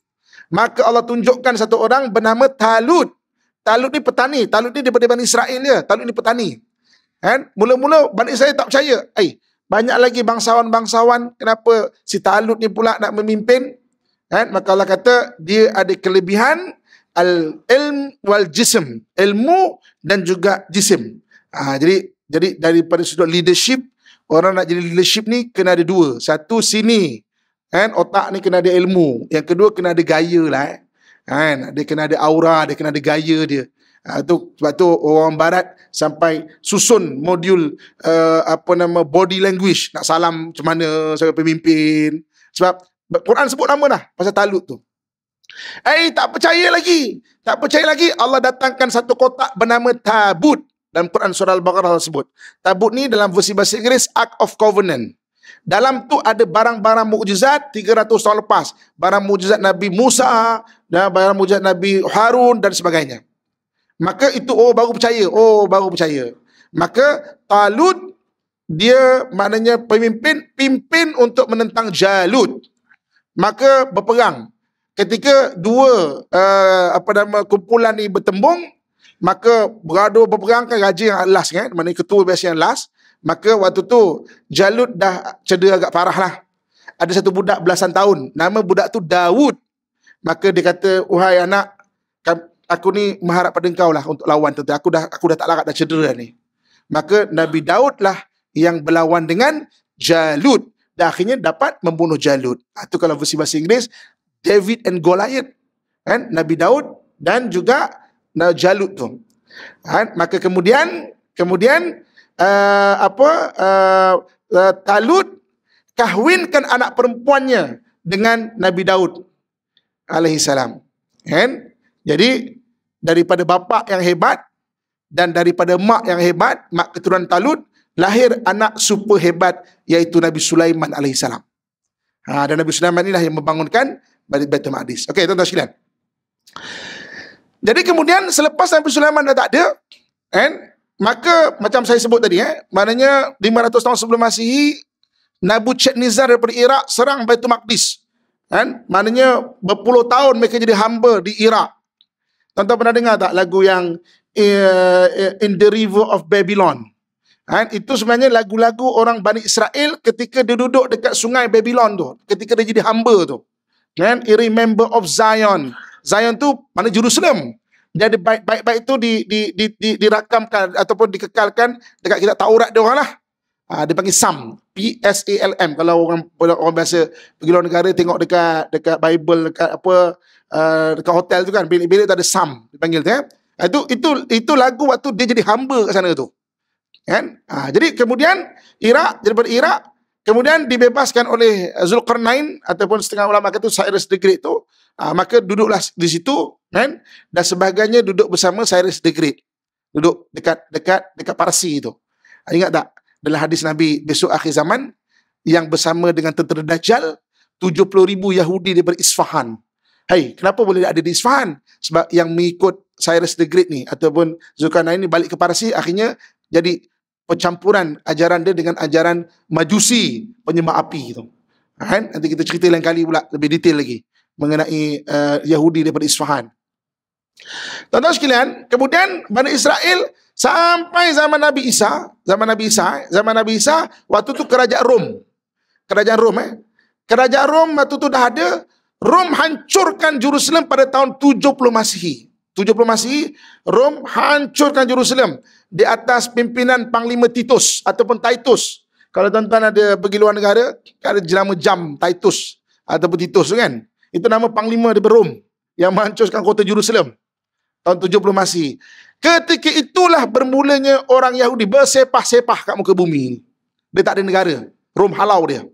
Maka Allah tunjukkan satu orang bernama Talut. Talut ni petani, Talut ni daripada Bani Israel ni. Talut ni petani. Kan? Mula-mula Bani Israel tak percaya. Eh, banyak lagi bangsawan-bangsawan kenapa si Talut ni pula nak memimpin? Kan? Maka Allah kata dia ada kelebihan al-ilm wal jism, ilmu dan juga jism. Ha, jadi jadi daripada sudut leadership, orang nak jadi leadership ni kena ada dua. Satu sini, kan otak ni kena ada ilmu. Yang kedua kena ada gaya lah. Eh. Kan? Dia kena ada aura, dia kena ada gaya dia. Ha, tu, sebab tu orang barat sampai susun modul uh, apa nama body language. Nak salam macam mana, sebagai pemimpin. Sebab Quran sebut nama dah pasal talut tu. Eh tak percaya lagi. Tak percaya lagi Allah datangkan satu kotak bernama Tabut. Dalam Quran Surah Al-Baqarah tersebut. Tabut ni dalam versi bahasa Inggeris Ark of Covenant. Dalam tu ada barang-barang mukjizat 300 tahun lepas. Barang mukjizat Nabi Musa, dan barang mukjizat Nabi Harun dan sebagainya. Maka itu oh baru percaya. Oh baru percaya. Maka Talut dia maknanya pemimpin pimpin untuk menentang Jalut. Maka berperang ketika dua uh, apa nama kumpulan ni bertembung maka beradu berperang kan raja yang last kan mana ketua biasa yang last maka waktu tu Jalut dah cedera agak parah lah ada satu budak belasan tahun nama budak tu Daud maka dia kata wahai anak aku ni mengharap pada engkau lah untuk lawan tentu aku dah aku dah tak larat dah cedera ni maka Nabi Daud lah yang berlawan dengan Jalut dan akhirnya dapat membunuh Jalut. Itu ah, kalau versi bahasa Inggeris, David and Goliath. Kan? Nabi Daud dan juga Jalut tu. Kan? Maka kemudian, kemudian uh, apa uh, uh, Talut kahwinkan anak perempuannya dengan Nabi Daud alaihi salam. Kan? Jadi daripada bapa yang hebat dan daripada mak yang hebat, mak keturunan Talut lahir anak super hebat iaitu Nabi Sulaiman alaihi salam. Ha, dan Nabi Sulaiman inilah yang membangunkan balik Baitul Maqdis. Okey, tuan-tuan sekalian. Jadi kemudian selepas Nabi Sulaiman dah tak ada, kan? Maka macam saya sebut tadi, eh, maknanya 500 tahun sebelum Masihi, Nabu Cetnizar daripada Iraq serang Baitul Maqdis. Kan? Maknanya berpuluh tahun mereka jadi hamba di Iraq. Tuan-tuan pernah dengar tak lagu yang eh, eh, In the River of Babylon? Kan? Itu sebenarnya lagu-lagu orang Bani Israel ketika dia duduk dekat sungai Babylon tu. Ketika dia jadi hamba tu kan I remember of zion zion tu mana jerusalem jadi baik-baik itu di, di, di, di, dirakamkan ataupun dikekalkan dekat kitab Taurat dia orang lah. Ah Ha, dia panggil SAM. P-S-A-L-M. Kalau orang, orang biasa pergi luar negara tengok dekat dekat Bible, dekat apa, uh, dekat hotel tu kan. Bilik-bilik tu ada SAM. Dia tu. Ya? Ha, itu, itu, itu lagu waktu dia jadi hamba kat sana tu. Kan? Ha, jadi kemudian Irak, daripada Irak, Kemudian dibebaskan oleh Zulkarnain ataupun setengah ulama kata Cyrus the Great tu, uh, maka duduklah di situ kan dan sebagainya duduk bersama Cyrus the Great. Duduk dekat dekat dekat Parsi itu. Uh, ah, ingat tak? Dalam hadis Nabi besok akhir zaman yang bersama dengan tentera Dajjal 70,000 Yahudi daripada Isfahan. Hai, hey, kenapa boleh ada di Isfahan? Sebab yang mengikut Cyrus the Great ni ataupun Zulkarnain ni balik ke Parsi akhirnya jadi pencampuran ajaran dia dengan ajaran majusi penyembah api itu. Kan? Nanti kita cerita lain kali pula lebih detail lagi mengenai uh, Yahudi daripada Isfahan. Tuan-tuan sekalian, kemudian Bani Israel sampai zaman Nabi Isa, zaman Nabi Isa, eh, zaman Nabi Isa, waktu tu kerajaan Rom. Kerajaan Rom eh. Kerajaan Rom waktu tu dah ada, Rom hancurkan Jerusalem pada tahun 70 Masihi. 70 Masih, Rom hancurkan Jerusalem di atas pimpinan Panglima Titus ataupun Titus. Kalau tuan-tuan ada pergi luar negara, ada jenama jam Titus ataupun Titus tu kan. Itu nama Panglima di Rom yang menghancurkan kota Jerusalem tahun 70 Masih. Ketika itulah bermulanya orang Yahudi bersepah-sepah kat muka bumi ini. Dia tak ada negara. Rom halau dia.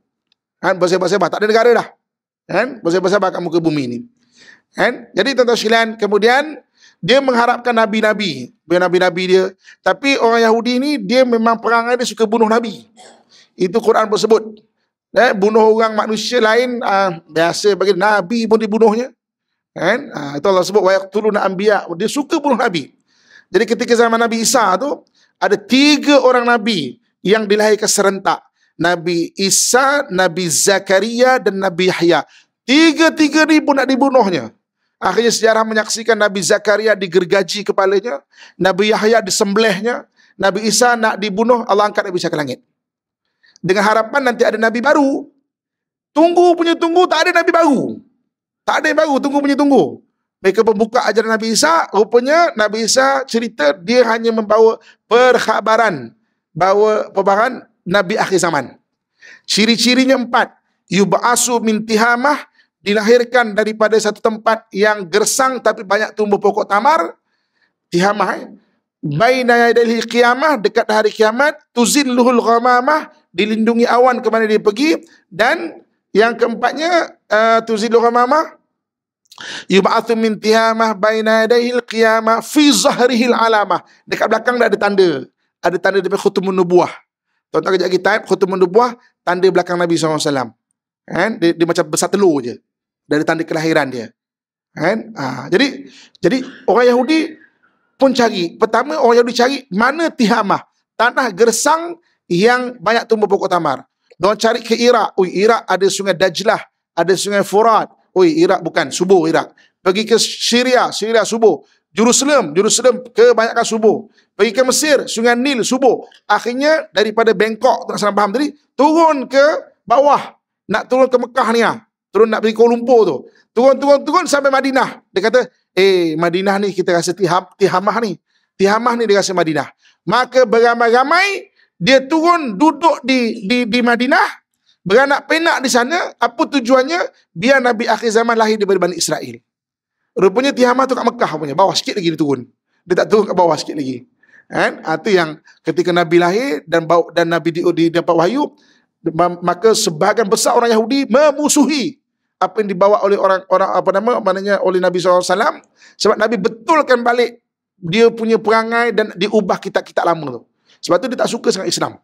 Kan bersepah-sepah, tak ada negara dah. Kan bersepah-sepah kat muka bumi ini. Kan? Jadi tuan-tuan kemudian dia mengharapkan nabi-nabi, biar nabi-nabi dia. Tapi orang Yahudi ni dia memang perangai dia suka bunuh nabi. Itu Quran pun sebut. Eh, bunuh orang manusia lain uh, biasa bagi nabi pun dibunuhnya. Kan? Uh, itu Allah sebut wayaqtulun anbiya, dia suka bunuh nabi. Jadi ketika zaman Nabi Isa tu ada tiga orang nabi yang dilahirkan serentak. Nabi Isa, Nabi Zakaria dan Nabi Yahya. Tiga-tiga ni pun nak dibunuhnya. Akhirnya sejarah menyaksikan Nabi Zakaria digergaji kepalanya. Nabi Yahya disembelihnya. Nabi Isa nak dibunuh, Allah angkat Nabi Isa ke langit. Dengan harapan nanti ada Nabi baru. Tunggu punya tunggu, tak ada Nabi baru. Tak ada yang baru, tunggu punya tunggu. Mereka membuka ajaran Nabi Isa, rupanya Nabi Isa cerita dia hanya membawa perkhabaran. Bawa perkhabaran Nabi akhir zaman. Ciri-cirinya empat. Yub'asu min tihamah dilahirkan daripada satu tempat yang gersang tapi banyak tumbuh pokok tamar tihamah eh? baina yadil qiyamah dekat hari kiamat luhul ghamamah dilindungi awan ke mana dia pergi dan yang keempatnya uh, tuzilluhul ghamamah yub'athu min tihamah baina yadil qiyamah fi zahrihil alamah dekat belakang dah ada tanda ada tanda demi khutumun nubuah tuan-tuan kejap lagi type khutumun tanda belakang Nabi SAW kan dia, dia macam besar telur je dari tanda kelahiran dia. Kan? Ha, jadi jadi orang Yahudi pun cari. Pertama orang Yahudi cari mana Tihamah? Tanah gersang yang banyak tumbuh pokok tamar. Mereka cari ke Irak. Oi, Irak ada sungai Dajlah, ada sungai Furat. Oi, Irak bukan subuh Irak. Pergi ke Syria, Syria subuh. Jerusalem, Jerusalem kebanyakan subuh. Pergi ke Mesir, Sungai Nil subuh. Akhirnya daripada Bangkok, tak salah faham tadi, turun ke bawah. Nak turun ke Mekah ni lah turun nak pergi Kuala Lumpur tu. Turun, turun, turun sampai Madinah. Dia kata, eh Madinah ni kita rasa tiham, tihamah ni. Tihamah ni dia rasa Madinah. Maka beramai-ramai, dia turun duduk di di, di Madinah. Beranak penak di sana, apa tujuannya? Biar Nabi akhir zaman lahir daripada Bani Israel. Rupanya Tihamah tu kat Mekah punya. Bawah sikit lagi dia turun. Dia tak turun kat bawah sikit lagi. Kan? Ha, ah, itu yang ketika Nabi lahir dan bau dan Nabi di, di, dapat wahyu, maka sebahagian besar orang Yahudi memusuhi apa yang dibawa oleh orang-orang apa nama maknanya oleh Nabi SAW sebab Nabi betulkan balik dia punya perangai dan diubah kitab-kitab lama tu. Sebab tu dia tak suka sangat Islam.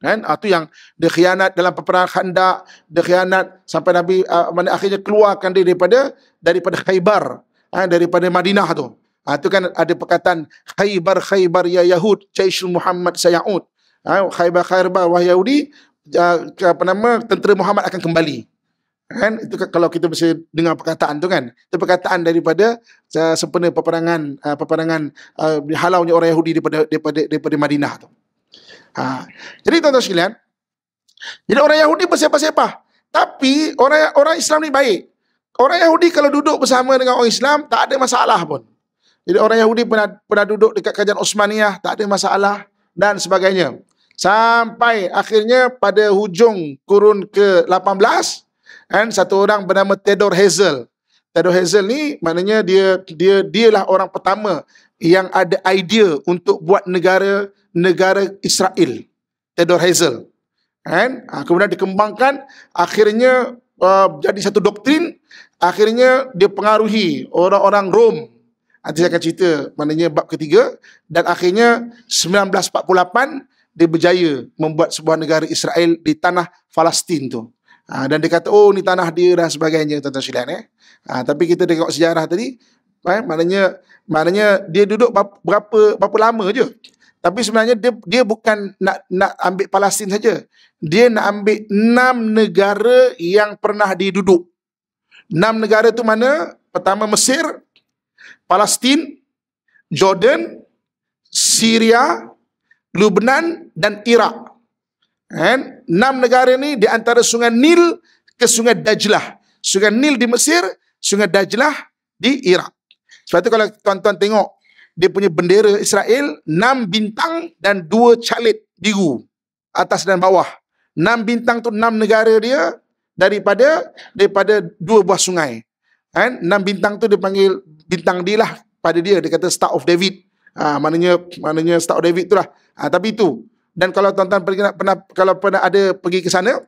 Kan? Ah, tu yang dia khianat dalam peperangan khandak, dia khianat sampai Nabi ah, mana akhirnya keluarkan dia daripada daripada Khaybar, ah, daripada Madinah tu. Ah, tu kan ada perkataan Khaybar Khaybar ya Yahud, Jaisul Muhammad sayaud. Ah, khaybar Khaybar wahai Yahudi, ah, apa nama tentera Muhammad akan kembali kan itu kalau kita mesti dengar perkataan tu kan itu perkataan daripada uh, sempena peperangan uh, peperangan uh, halaunya orang Yahudi daripada daripada daripada Madinah tu. Ha. Jadi tuan-tuan sekalian, jadi orang Yahudi bersiapa-siapa. Tapi orang orang Islam ni baik. Orang Yahudi kalau duduk bersama dengan orang Islam tak ada masalah pun. Jadi orang Yahudi pernah pernah duduk dekat kerajaan Osmaniyah tak ada masalah dan sebagainya. Sampai akhirnya pada hujung kurun ke-18 And satu orang bernama Theodore Hazel. Theodore Hazel ni maknanya dia dia dialah orang pertama yang ada idea untuk buat negara negara Israel. Theodore Hazel. And ha, kemudian dikembangkan akhirnya uh, jadi satu doktrin akhirnya dia pengaruhi orang-orang Rom. Ah, nanti saya akan cerita maknanya bab ketiga dan akhirnya 1948 dia berjaya membuat sebuah negara Israel di tanah Palestin tu. Ha, dan dia kata, oh ni tanah dia dan sebagainya, tuan-tuan silan eh. Ha, tapi kita tengok sejarah tadi, eh, maknanya, maknanya dia duduk berapa, berapa lama je. Tapi sebenarnya dia, dia bukan nak nak ambil Palestin saja. Dia nak ambil enam negara yang pernah diduduk. Enam negara tu mana? Pertama Mesir, Palestin, Jordan, Syria, Lebanon dan Iraq. And enam negara ini di antara sungai Nil ke sungai Dajlah. Sungai Nil di Mesir, sungai Dajlah di Iraq. Sebab tu kalau tuan-tuan tengok, dia punya bendera Israel, enam bintang dan dua calit biru atas dan bawah. Enam bintang tu enam negara dia daripada daripada dua buah sungai. Kan? Enam bintang tu dia panggil bintang dia lah pada dia. Dia kata Star of David. Ha, maknanya, maknanya Star of David tu lah. Ha, tapi itu, dan kalau tuan-tuan pergi pernah kalau pernah ada pergi ke sana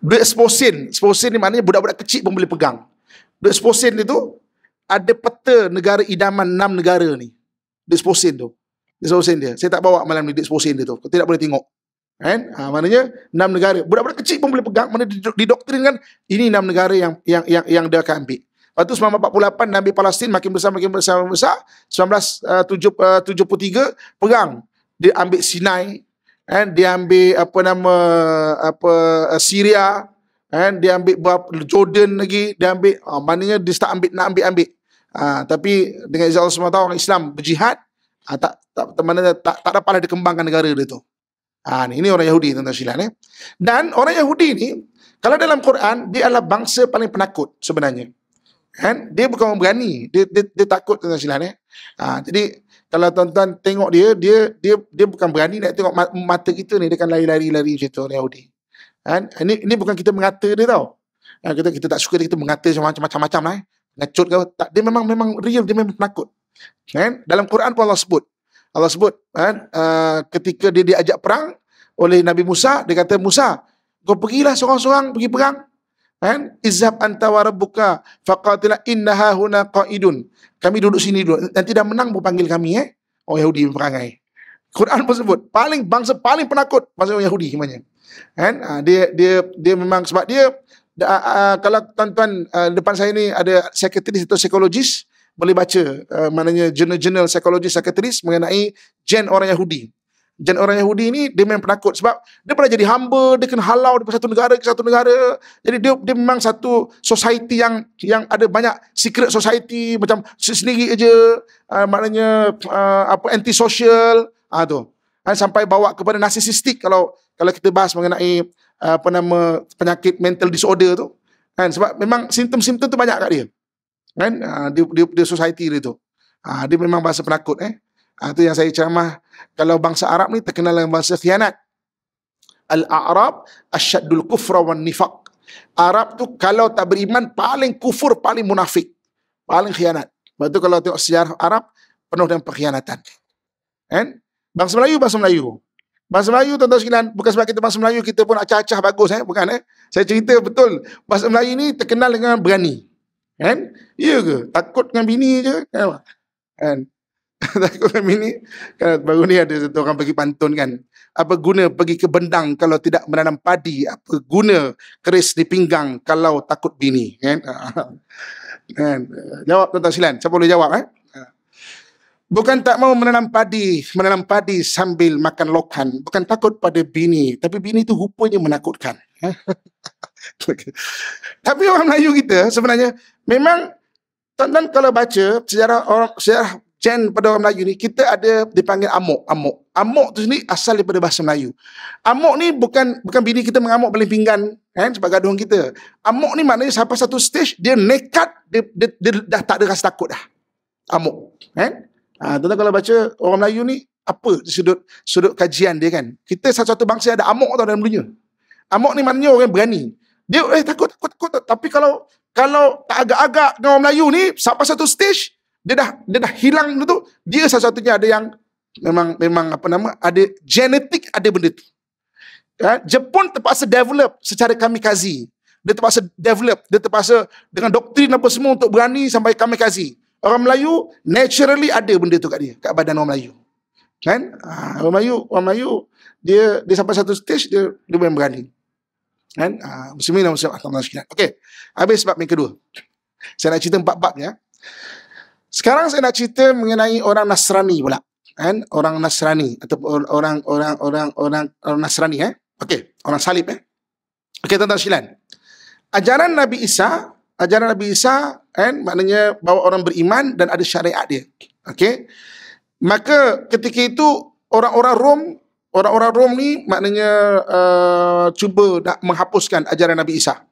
duit sposin sposin ni maknanya budak-budak kecil pun boleh pegang duit sposin itu ada peta negara idaman enam negara ni duit sposin tu duit sposin dia saya tak bawa malam ni duit sposin dia tu tidak boleh tengok kan ha, maknanya enam negara budak-budak kecil pun boleh pegang mana didoktrin kan ini enam negara yang yang yang yang dia akan ambil Lepas tu 1948 Nabi Palestin makin besar makin besar makin besar 1973 eh, eh, pegang dia ambil Sinai kan dia ambil apa nama apa eh, Syria kan dia ambil Jordan lagi dia ambil ah, maknanya dia tak ambil nak ambil ambil ah, tapi dengan izin Allah SWT orang Islam berjihad ah, tak tak mana tak tak dapat lah dikembangkan negara dia tu ah, ni, ini orang Yahudi tentang silat ni dan orang Yahudi ni kalau dalam Quran dia adalah bangsa paling penakut sebenarnya kan dia bukan berani dia dia, dia takut tentang silat ni eh. Ah, jadi kalau tuan-tuan tengok dia, dia dia dia bukan berani nak tengok mata kita ni, dia akan lari-lari-lari macam tu orang Yahudi. Kan? Ini, eh, ini bukan kita mengata dia tau. Ha, kita, kita tak suka dia, kita mengata macam-macam-macam lah. Eh. Ngecut ke tak. Dia memang memang real, dia memang penakut. Kan? Dalam Quran pun Allah sebut. Allah sebut kan, uh, ketika dia diajak perang oleh Nabi Musa, dia kata, Musa, kau pergilah seorang-seorang pergi perang. Kan? Izhab anta wa rabbuka faqatila innaha huna qaidun. Kami duduk sini dulu. Nanti dah menang pun panggil kami eh. orang Yahudi perangai. Quran pun sebut, paling bangsa paling penakut bangsa orang Yahudi himanya. Kan? Ah, dia dia dia memang sebab dia ah, ah, kalau tuan-tuan depan saya ni ada sekretaris atau psikologis boleh baca uh, maknanya jurnal-jurnal psikologis sekretaris mengenai gen orang Yahudi. Jadi orang Yahudi ni dia memang penakut sebab dia pernah jadi hamba, dia kena halau dari satu negara ke satu negara. Jadi dia dia memang satu society yang yang ada banyak secret society macam sendiri aja uh, maknanya uh, apa antisocial social ah uh, tu. Uh, sampai bawa kepada narcissistic kalau kalau kita bahas mengenai uh, apa nama penyakit mental disorder tu kan sebab memang simptom-simptom tu banyak kat dia kan uh, dia, dia, dia society dia tu uh, dia memang bahasa penakut eh Ah, itu yang saya ceramah. Kalau bangsa Arab ni terkenal dengan bangsa khianat. Al-A'rab asyadul kufra wan nifak. Arab tu kalau tak beriman paling kufur, paling munafik. Paling khianat. Sebab kalau tengok sejarah Arab penuh dengan pengkhianatan. And, bangsa Melayu, bangsa Melayu. Bangsa Melayu tuan-tuan sekalian, bukan sebab kita bangsa Melayu, kita pun acah-acah bagus. Eh? Bukan eh? Saya cerita betul, bangsa Melayu ni terkenal dengan berani. Kan? Ya ke? Takut dengan bini je. Kan? kan? (laughs) Tapi aku family ni kan baru ni ada satu orang pergi pantun kan. Apa guna pergi ke bendang kalau tidak menanam padi? Apa guna keris di pinggang kalau takut bini? Kan? (laughs) kan? Jawab tuan Silan. Siapa boleh jawab? Eh? Bukan tak mau menanam padi, menanam padi sambil makan lokan. Bukan takut pada bini, tapi bini tu rupanya menakutkan. (laughs) tapi orang Melayu kita sebenarnya memang Tuan-tuan kalau baca sejarah orang sejarah Chen pada orang Melayu ni kita ada dipanggil amuk, amuk. Amuk tu sini asal daripada bahasa Melayu. Amuk ni bukan bukan bini kita mengamuk paling pinggan kan sebab gaduh kita. Amuk ni maknanya sampai satu stage dia nekat dia, dia, dia, dia dah tak ada rasa takut dah. Amuk, kan? Ha, tu tuan kalau baca orang Melayu ni apa sudut sudut kajian dia kan. Kita satu-satu bangsa ada amuk tau dalam dulunya. Amuk ni maknanya orang berani. Dia eh takut takut takut tapi kalau kalau tak agak-agak dengan orang Melayu ni sampai satu stage dia dah dia dah hilang benda tu dia satu-satunya ada yang memang memang apa nama ada genetik ada benda tu kan Jepun terpaksa develop secara kamikaze dia terpaksa develop dia terpaksa dengan doktrin apa semua untuk berani sampai kamikaze orang Melayu naturally ada benda tu kat dia kat badan orang Melayu kan ha, orang Melayu orang Melayu dia dia sampai satu stage dia dia boleh berani kan ha, muslimin dan muslimat okey habis sebab yang kedua saya nak cerita empat bab ya sekarang saya nak cerita mengenai orang Nasrani pula. Kan? Orang Nasrani atau orang orang orang orang, orang Nasrani eh. Okey, orang salib eh. Okey, tuan-tuan sekalian. Ajaran Nabi Isa, ajaran Nabi Isa kan maknanya bawa orang beriman dan ada syariat dia. Okey. Maka ketika itu orang-orang Rom Orang-orang Rom ni maknanya uh, cuba nak menghapuskan ajaran Nabi Isa.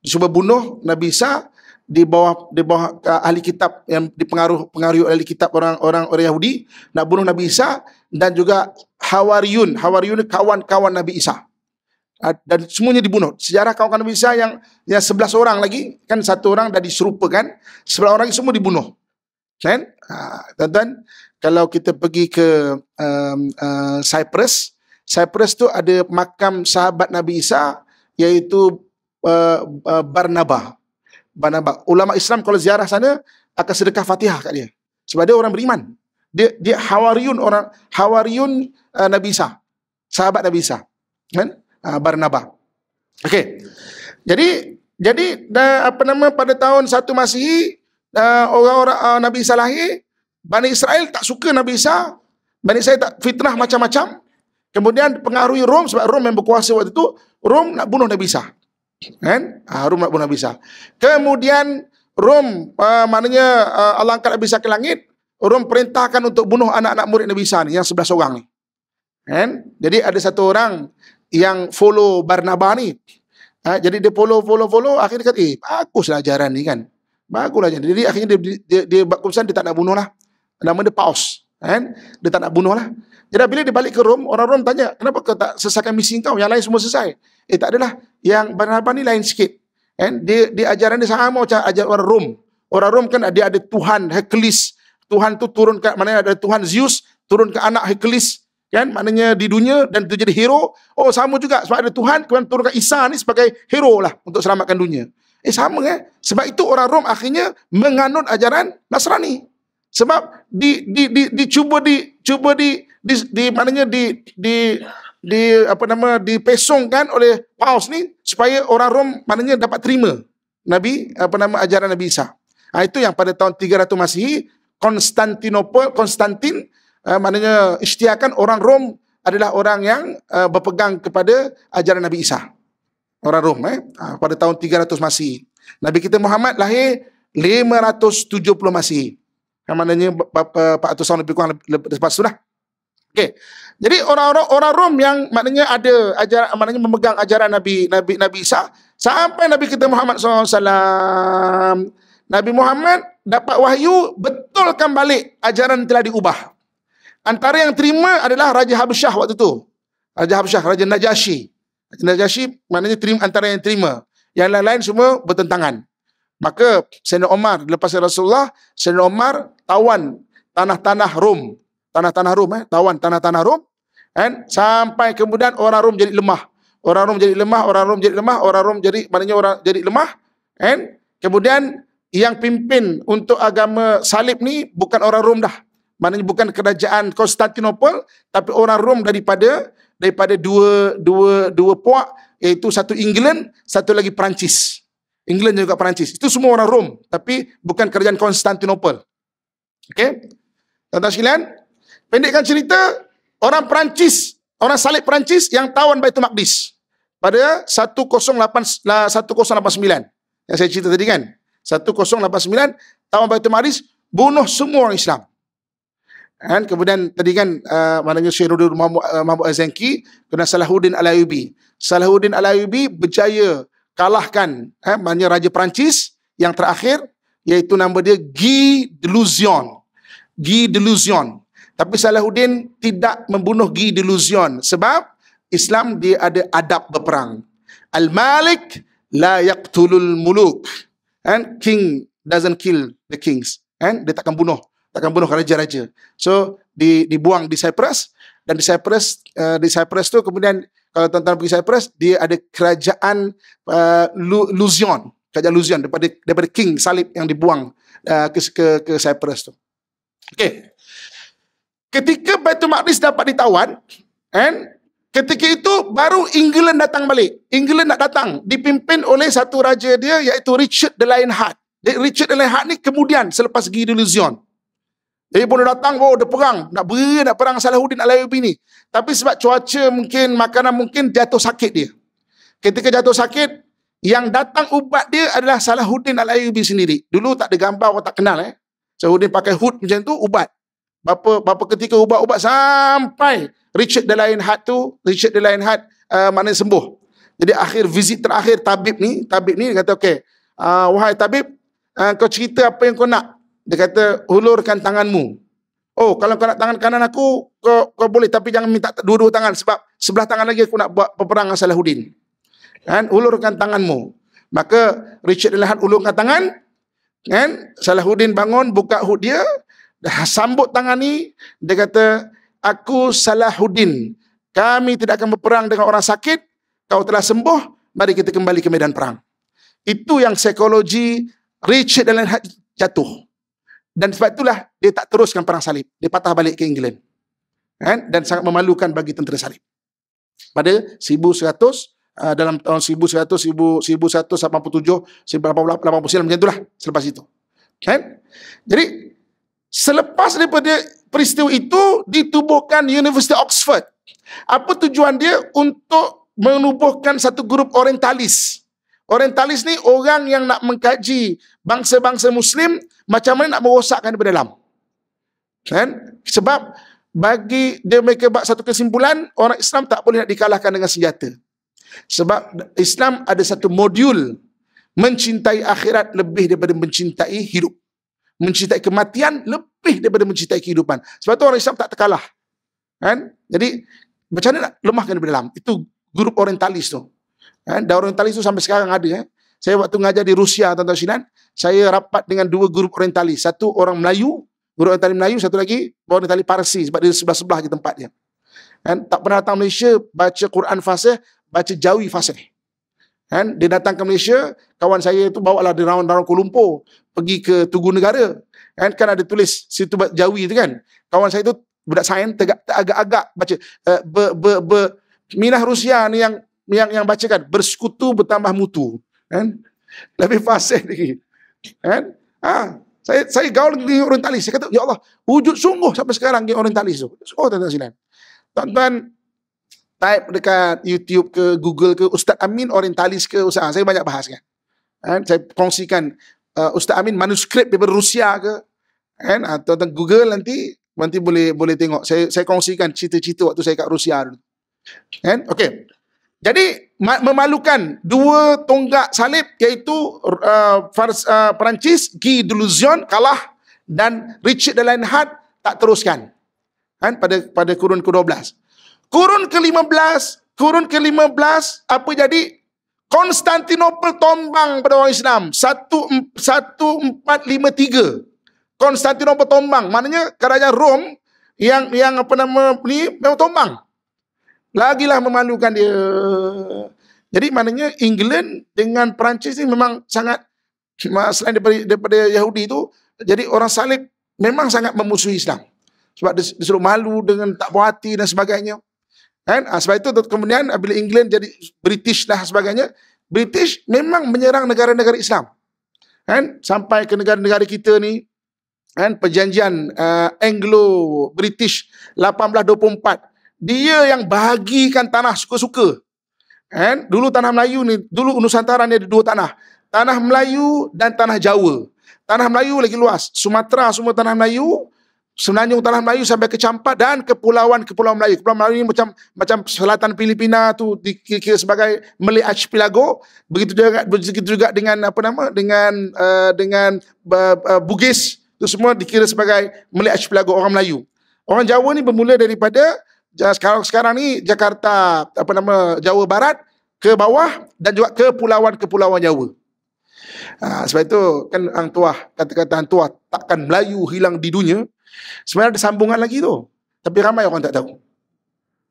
Cuba bunuh Nabi Isa di bawah di bawah uh, ahli kitab yang dipengaruhi pengaruh oleh ahli kitab orang-orang orang Yahudi nak bunuh Nabi Isa dan juga Hawariyun. Hawariyun kawan-kawan Nabi Isa. Uh, dan semuanya dibunuh. Sejarah kawan-kawan Nabi Isa yang yang 11 orang lagi kan satu orang dah diserupakan, 11 orang semua dibunuh. Kan? Ha, uh, dan kalau kita pergi ke um, uh, Cyprus, Cyprus tu ada makam sahabat Nabi Isa iaitu uh, uh, Barnabas. Barnabas. Ulama Islam kalau ziarah sana akan sedekah Fatihah kat dia. Sebab dia orang beriman. Dia dia Hawariun orang Hawariun uh, Nabi Isa. Sahabat Nabi Isa. Kan? Uh, Barnabas. Okey. Jadi jadi dah, apa nama pada tahun 1 Masihi uh, orang-orang uh, Nabi Isa lahir, Bani Israel tak suka Nabi Isa. Bani Israel tak fitnah macam-macam. Kemudian pengaruhi Rom sebab Rom yang berkuasa waktu itu, Rom nak bunuh Nabi Isa. Kan? Ah, ha, Rum Labuan bisa. Kemudian Rum, uh, ah, maknanya uh, Allah angkat Abisa ke langit. Rum perintahkan untuk bunuh anak-anak murid Nabi Isa ni, yang sebelah seorang ni. Kan? Jadi ada satu orang yang follow Barnaba ni. Ha, jadi dia follow, follow, follow. Akhirnya kata, eh bagus lah ajaran ni kan. Baguslah ajaran. Jadi akhirnya dia, dia, dia, dia buat keputusan, dia tak nak bunuh lah. Nama dia Paus. Kan? Dia tak nak bunuh lah. Jadi bila dia balik ke Rom, orang Rom tanya, kenapa kau tak selesaikan misi kau? Yang lain semua selesai. Eh tak adalah. Yang Barnabas ni lain sikit. And dia, dia ajaran dia sama macam ajar orang Rom. Orang Rom kan dia ada Tuhan Heklis. Tuhan tu turun ke mana ada Tuhan Zeus turun ke anak Heklis, Kan? Maknanya di dunia dan tu jadi hero. Oh sama juga sebab ada Tuhan kemudian turun ke Isa ni sebagai hero lah untuk selamatkan dunia. Eh sama eh. Sebab itu orang Rom akhirnya menganut ajaran Nasrani. Sebab di di di, di cuba di cuba di di, di maknanya di di di apa nama dipesongkan oleh paus ni supaya orang Rom maknanya dapat terima Nabi apa nama ajaran Nabi Isa. Ha, itu yang pada tahun 300 Masihi Konstantinopel Konstantin eh, maknanya istiakan orang Rom adalah orang yang eh, berpegang kepada ajaran Nabi Isa. Orang Rom eh ha, pada tahun 300 Masihi. Nabi kita Muhammad lahir 570 Masihi. Yang maknanya 400 tahun lebih kurang lepas sudah. Okey. Jadi orang-orang orang Rom yang maknanya ada ajaran maknanya memegang ajaran Nabi Nabi Nabi Isa sampai Nabi kita Muhammad SAW Nabi Muhammad dapat wahyu betulkan balik ajaran telah diubah. Antara yang terima adalah Raja Habsyah waktu tu, Raja Habsyah, Raja Najasyi. Raja Najasyi maknanya terima, antara yang terima. Yang lain-lain semua bertentangan. Maka Sayyidina Omar, lepas Rasulullah, Sayyidina Omar tawan tanah-tanah Rom. Tanah-tanah Rom eh, tawan tanah-tanah Rom. And sampai kemudian orang Rom jadi lemah. Orang Rom jadi lemah, orang Rom jadi lemah, orang Rom jadi maknanya orang jadi lemah. And kemudian yang pimpin untuk agama salib ni bukan orang Rom dah. Maknanya bukan kerajaan Konstantinopel tapi orang Rom daripada daripada dua dua dua puak iaitu satu England, satu lagi Perancis. England juga Perancis. Itu semua orang Rom tapi bukan kerajaan Konstantinopel. Okey. Tuan-tuan sekalian, pendekkan cerita, orang Perancis, orang salib Perancis yang tawan Baitul Maqdis pada 1089, 1089 yang saya cerita tadi kan 1089 tawan Baitul Maqdis bunuh semua orang Islam dan kemudian tadi kan uh, maknanya Syekh Nurul uh, Mahmud Azanki kena Salahuddin Al-Ayubi Salahuddin Al-Ayubi berjaya kalahkan eh, maknanya Raja Perancis yang terakhir iaitu nama dia Guy Delusion Guy Delusion tapi Salahuddin tidak membunuh Gi di sebab Islam dia ada adab berperang. Al-Malik la yaqtulul muluk. And king doesn't kill the kings. And dia takkan bunuh, takkan bunuh raja-raja. So di, dibuang di Cyprus dan di Cyprus uh, di Cyprus tu kemudian kalau tuan-tuan pergi Cyprus dia ada kerajaan uh, eh, Luzion, kerajaan Luzion daripada daripada king salib yang dibuang uh, ke ke ke Cyprus tu. Okay. Ketika Baitul Maqdis dapat ditawan, and ketika itu baru England datang balik. England nak datang dipimpin oleh satu raja dia iaitu Richard the Lionheart. Richard the Lionheart ni kemudian selepas pergi di Jadi pun datang, oh dia perang. Nak beri, nak perang Salahuddin Alayubi ni. Tapi sebab cuaca mungkin, makanan mungkin, jatuh sakit dia. Ketika jatuh sakit, yang datang ubat dia adalah Salahuddin Alayubi sendiri. Dulu tak ada gambar, orang tak kenal eh. Salahuddin pakai hood macam tu, ubat. Berapa, berapa ketika ubat-ubat sampai Richard the Lionheart tu, Richard the Lionheart uh, mana sembuh. Jadi akhir visit terakhir tabib ni, tabib ni kata okey, uh, wahai tabib, uh, kau cerita apa yang kau nak. Dia kata hulurkan tanganmu. Oh, kalau kau nak tangan kanan aku, kau kau boleh tapi jangan minta dua-dua tangan sebab sebelah tangan lagi aku nak buat peperangan Salahuddin. Kan? Hulurkan tanganmu. Maka Richard Lahan ulurkan tangan. Kan? Salahuddin bangun, buka hood dia, sambut tangan ni dia kata aku salah Salahuddin kami tidak akan berperang dengan orang sakit kau telah sembuh mari kita kembali ke medan perang itu yang psikologi Richard dan lain-lain jatuh dan sebab itulah dia tak teruskan perang salib dia patah balik ke England kan dan sangat memalukan bagi tentera salib pada 1100 Uh, dalam tahun 1100, 1187, 1889, macam itulah selepas itu. Okay? Jadi, Selepas daripada peristiwa itu ditubuhkan University Oxford. Apa tujuan dia? Untuk menubuhkan satu grup orientalis. Orientalis ni orang yang nak mengkaji bangsa-bangsa Muslim macam mana nak merosakkan daripada dalam. Kan? Sebab bagi dia mereka buat satu kesimpulan, orang Islam tak boleh nak dikalahkan dengan senjata. Sebab Islam ada satu modul mencintai akhirat lebih daripada mencintai hidup mencintai kematian lebih daripada mencintai kehidupan. Sebab tu orang Islam tak terkalah. Kan? Jadi, macam mana nak lemahkan lebih dalam? Itu grup orientalis tu. Kan? Dan orientalis tu sampai sekarang ada. Eh? Saya waktu ngajar di Rusia, Tuan-Tuan Sinan, saya rapat dengan dua grup orientalis. Satu orang Melayu, guru orientalis Melayu, satu lagi orientalis Parsi sebab dia sebelah-sebelah je tempat dia. Kan? Tak pernah datang Malaysia, baca Quran Fasih, baca Jawi Fasih. Kan? Dia datang ke Malaysia, kawan saya itu bawa lah dia round-round Kuala Lumpur. Pergi ke Tugu Negara. Kan? kan ada tulis situ Jawi itu kan. Kawan saya itu budak sains agak-agak baca. Uh, eh, ber, ber, ber, minah Rusia ni yang yang yang kan bersekutu bertambah mutu kan (laughs) lebih fasih lagi kan ah ha. saya saya gaul dengan orientalis saya kata ya Allah wujud sungguh sampai sekarang dengan orientalis tu oh tuan-tuan silan tuan-tuan type dekat YouTube ke Google ke Ustaz Amin Orientalis ke Ustaz ah, saya banyak bahas kan. Eh, saya kongsikan uh, Ustaz Amin manuskrip daripada Rusia ke eh, kan? ah, atau tentang Google nanti nanti boleh boleh tengok saya saya kongsikan cerita-cerita waktu saya kat Rusia dulu. Kan? Eh, Okey. Jadi memalukan dua tonggak salib iaitu uh, Fars, uh, Perancis Guy de kalah dan Richard de Lionheart tak teruskan kan pada pada kurun ke-12. Kurun ke-15, kurun ke-15 apa jadi? Konstantinopel tombang pada orang Islam 1453. Konstantinopel tombang. Maknanya kerajaan Rom yang yang apa nama ni memang tombang. Lagilah memalukan dia. Jadi maknanya England dengan Perancis ni memang sangat selain daripada, daripada Yahudi tu jadi orang salib memang sangat memusuhi Islam. Sebab disuruh malu dengan tak puas hati dan sebagainya. Kan? Ha, sebab itu kemudian ah, bila England jadi British lah sebagainya, British memang menyerang negara-negara Islam. Kan? Sampai ke negara-negara kita ni, kan? perjanjian uh, Anglo-British 1824, dia yang bahagikan tanah suka-suka. Kan? Dulu tanah Melayu ni, dulu Nusantara ni ada dua tanah. Tanah Melayu dan tanah Jawa. Tanah Melayu lagi luas. Sumatera semua tanah Melayu. Semenanjung Tanah Melayu sampai ke Campat dan kepulauan Kepulauan Melayu. Kepulauan Melayu ini macam macam selatan Filipina tu dikira sebagai Malay Archipelago. Begitu juga begitu juga dengan apa nama dengan uh, dengan uh, uh, Bugis tu semua dikira sebagai Malay Archipelago orang Melayu. Orang Jawa ni bermula daripada sekarang sekarang ni Jakarta apa nama Jawa Barat ke bawah dan juga kepulauan kepulauan Jawa. Ha, sebab itu kan Ang Tuah kata-kata Ang Tuah takkan Melayu hilang di dunia Sebenarnya ada sambungan lagi tu. Tapi ramai orang tak tahu.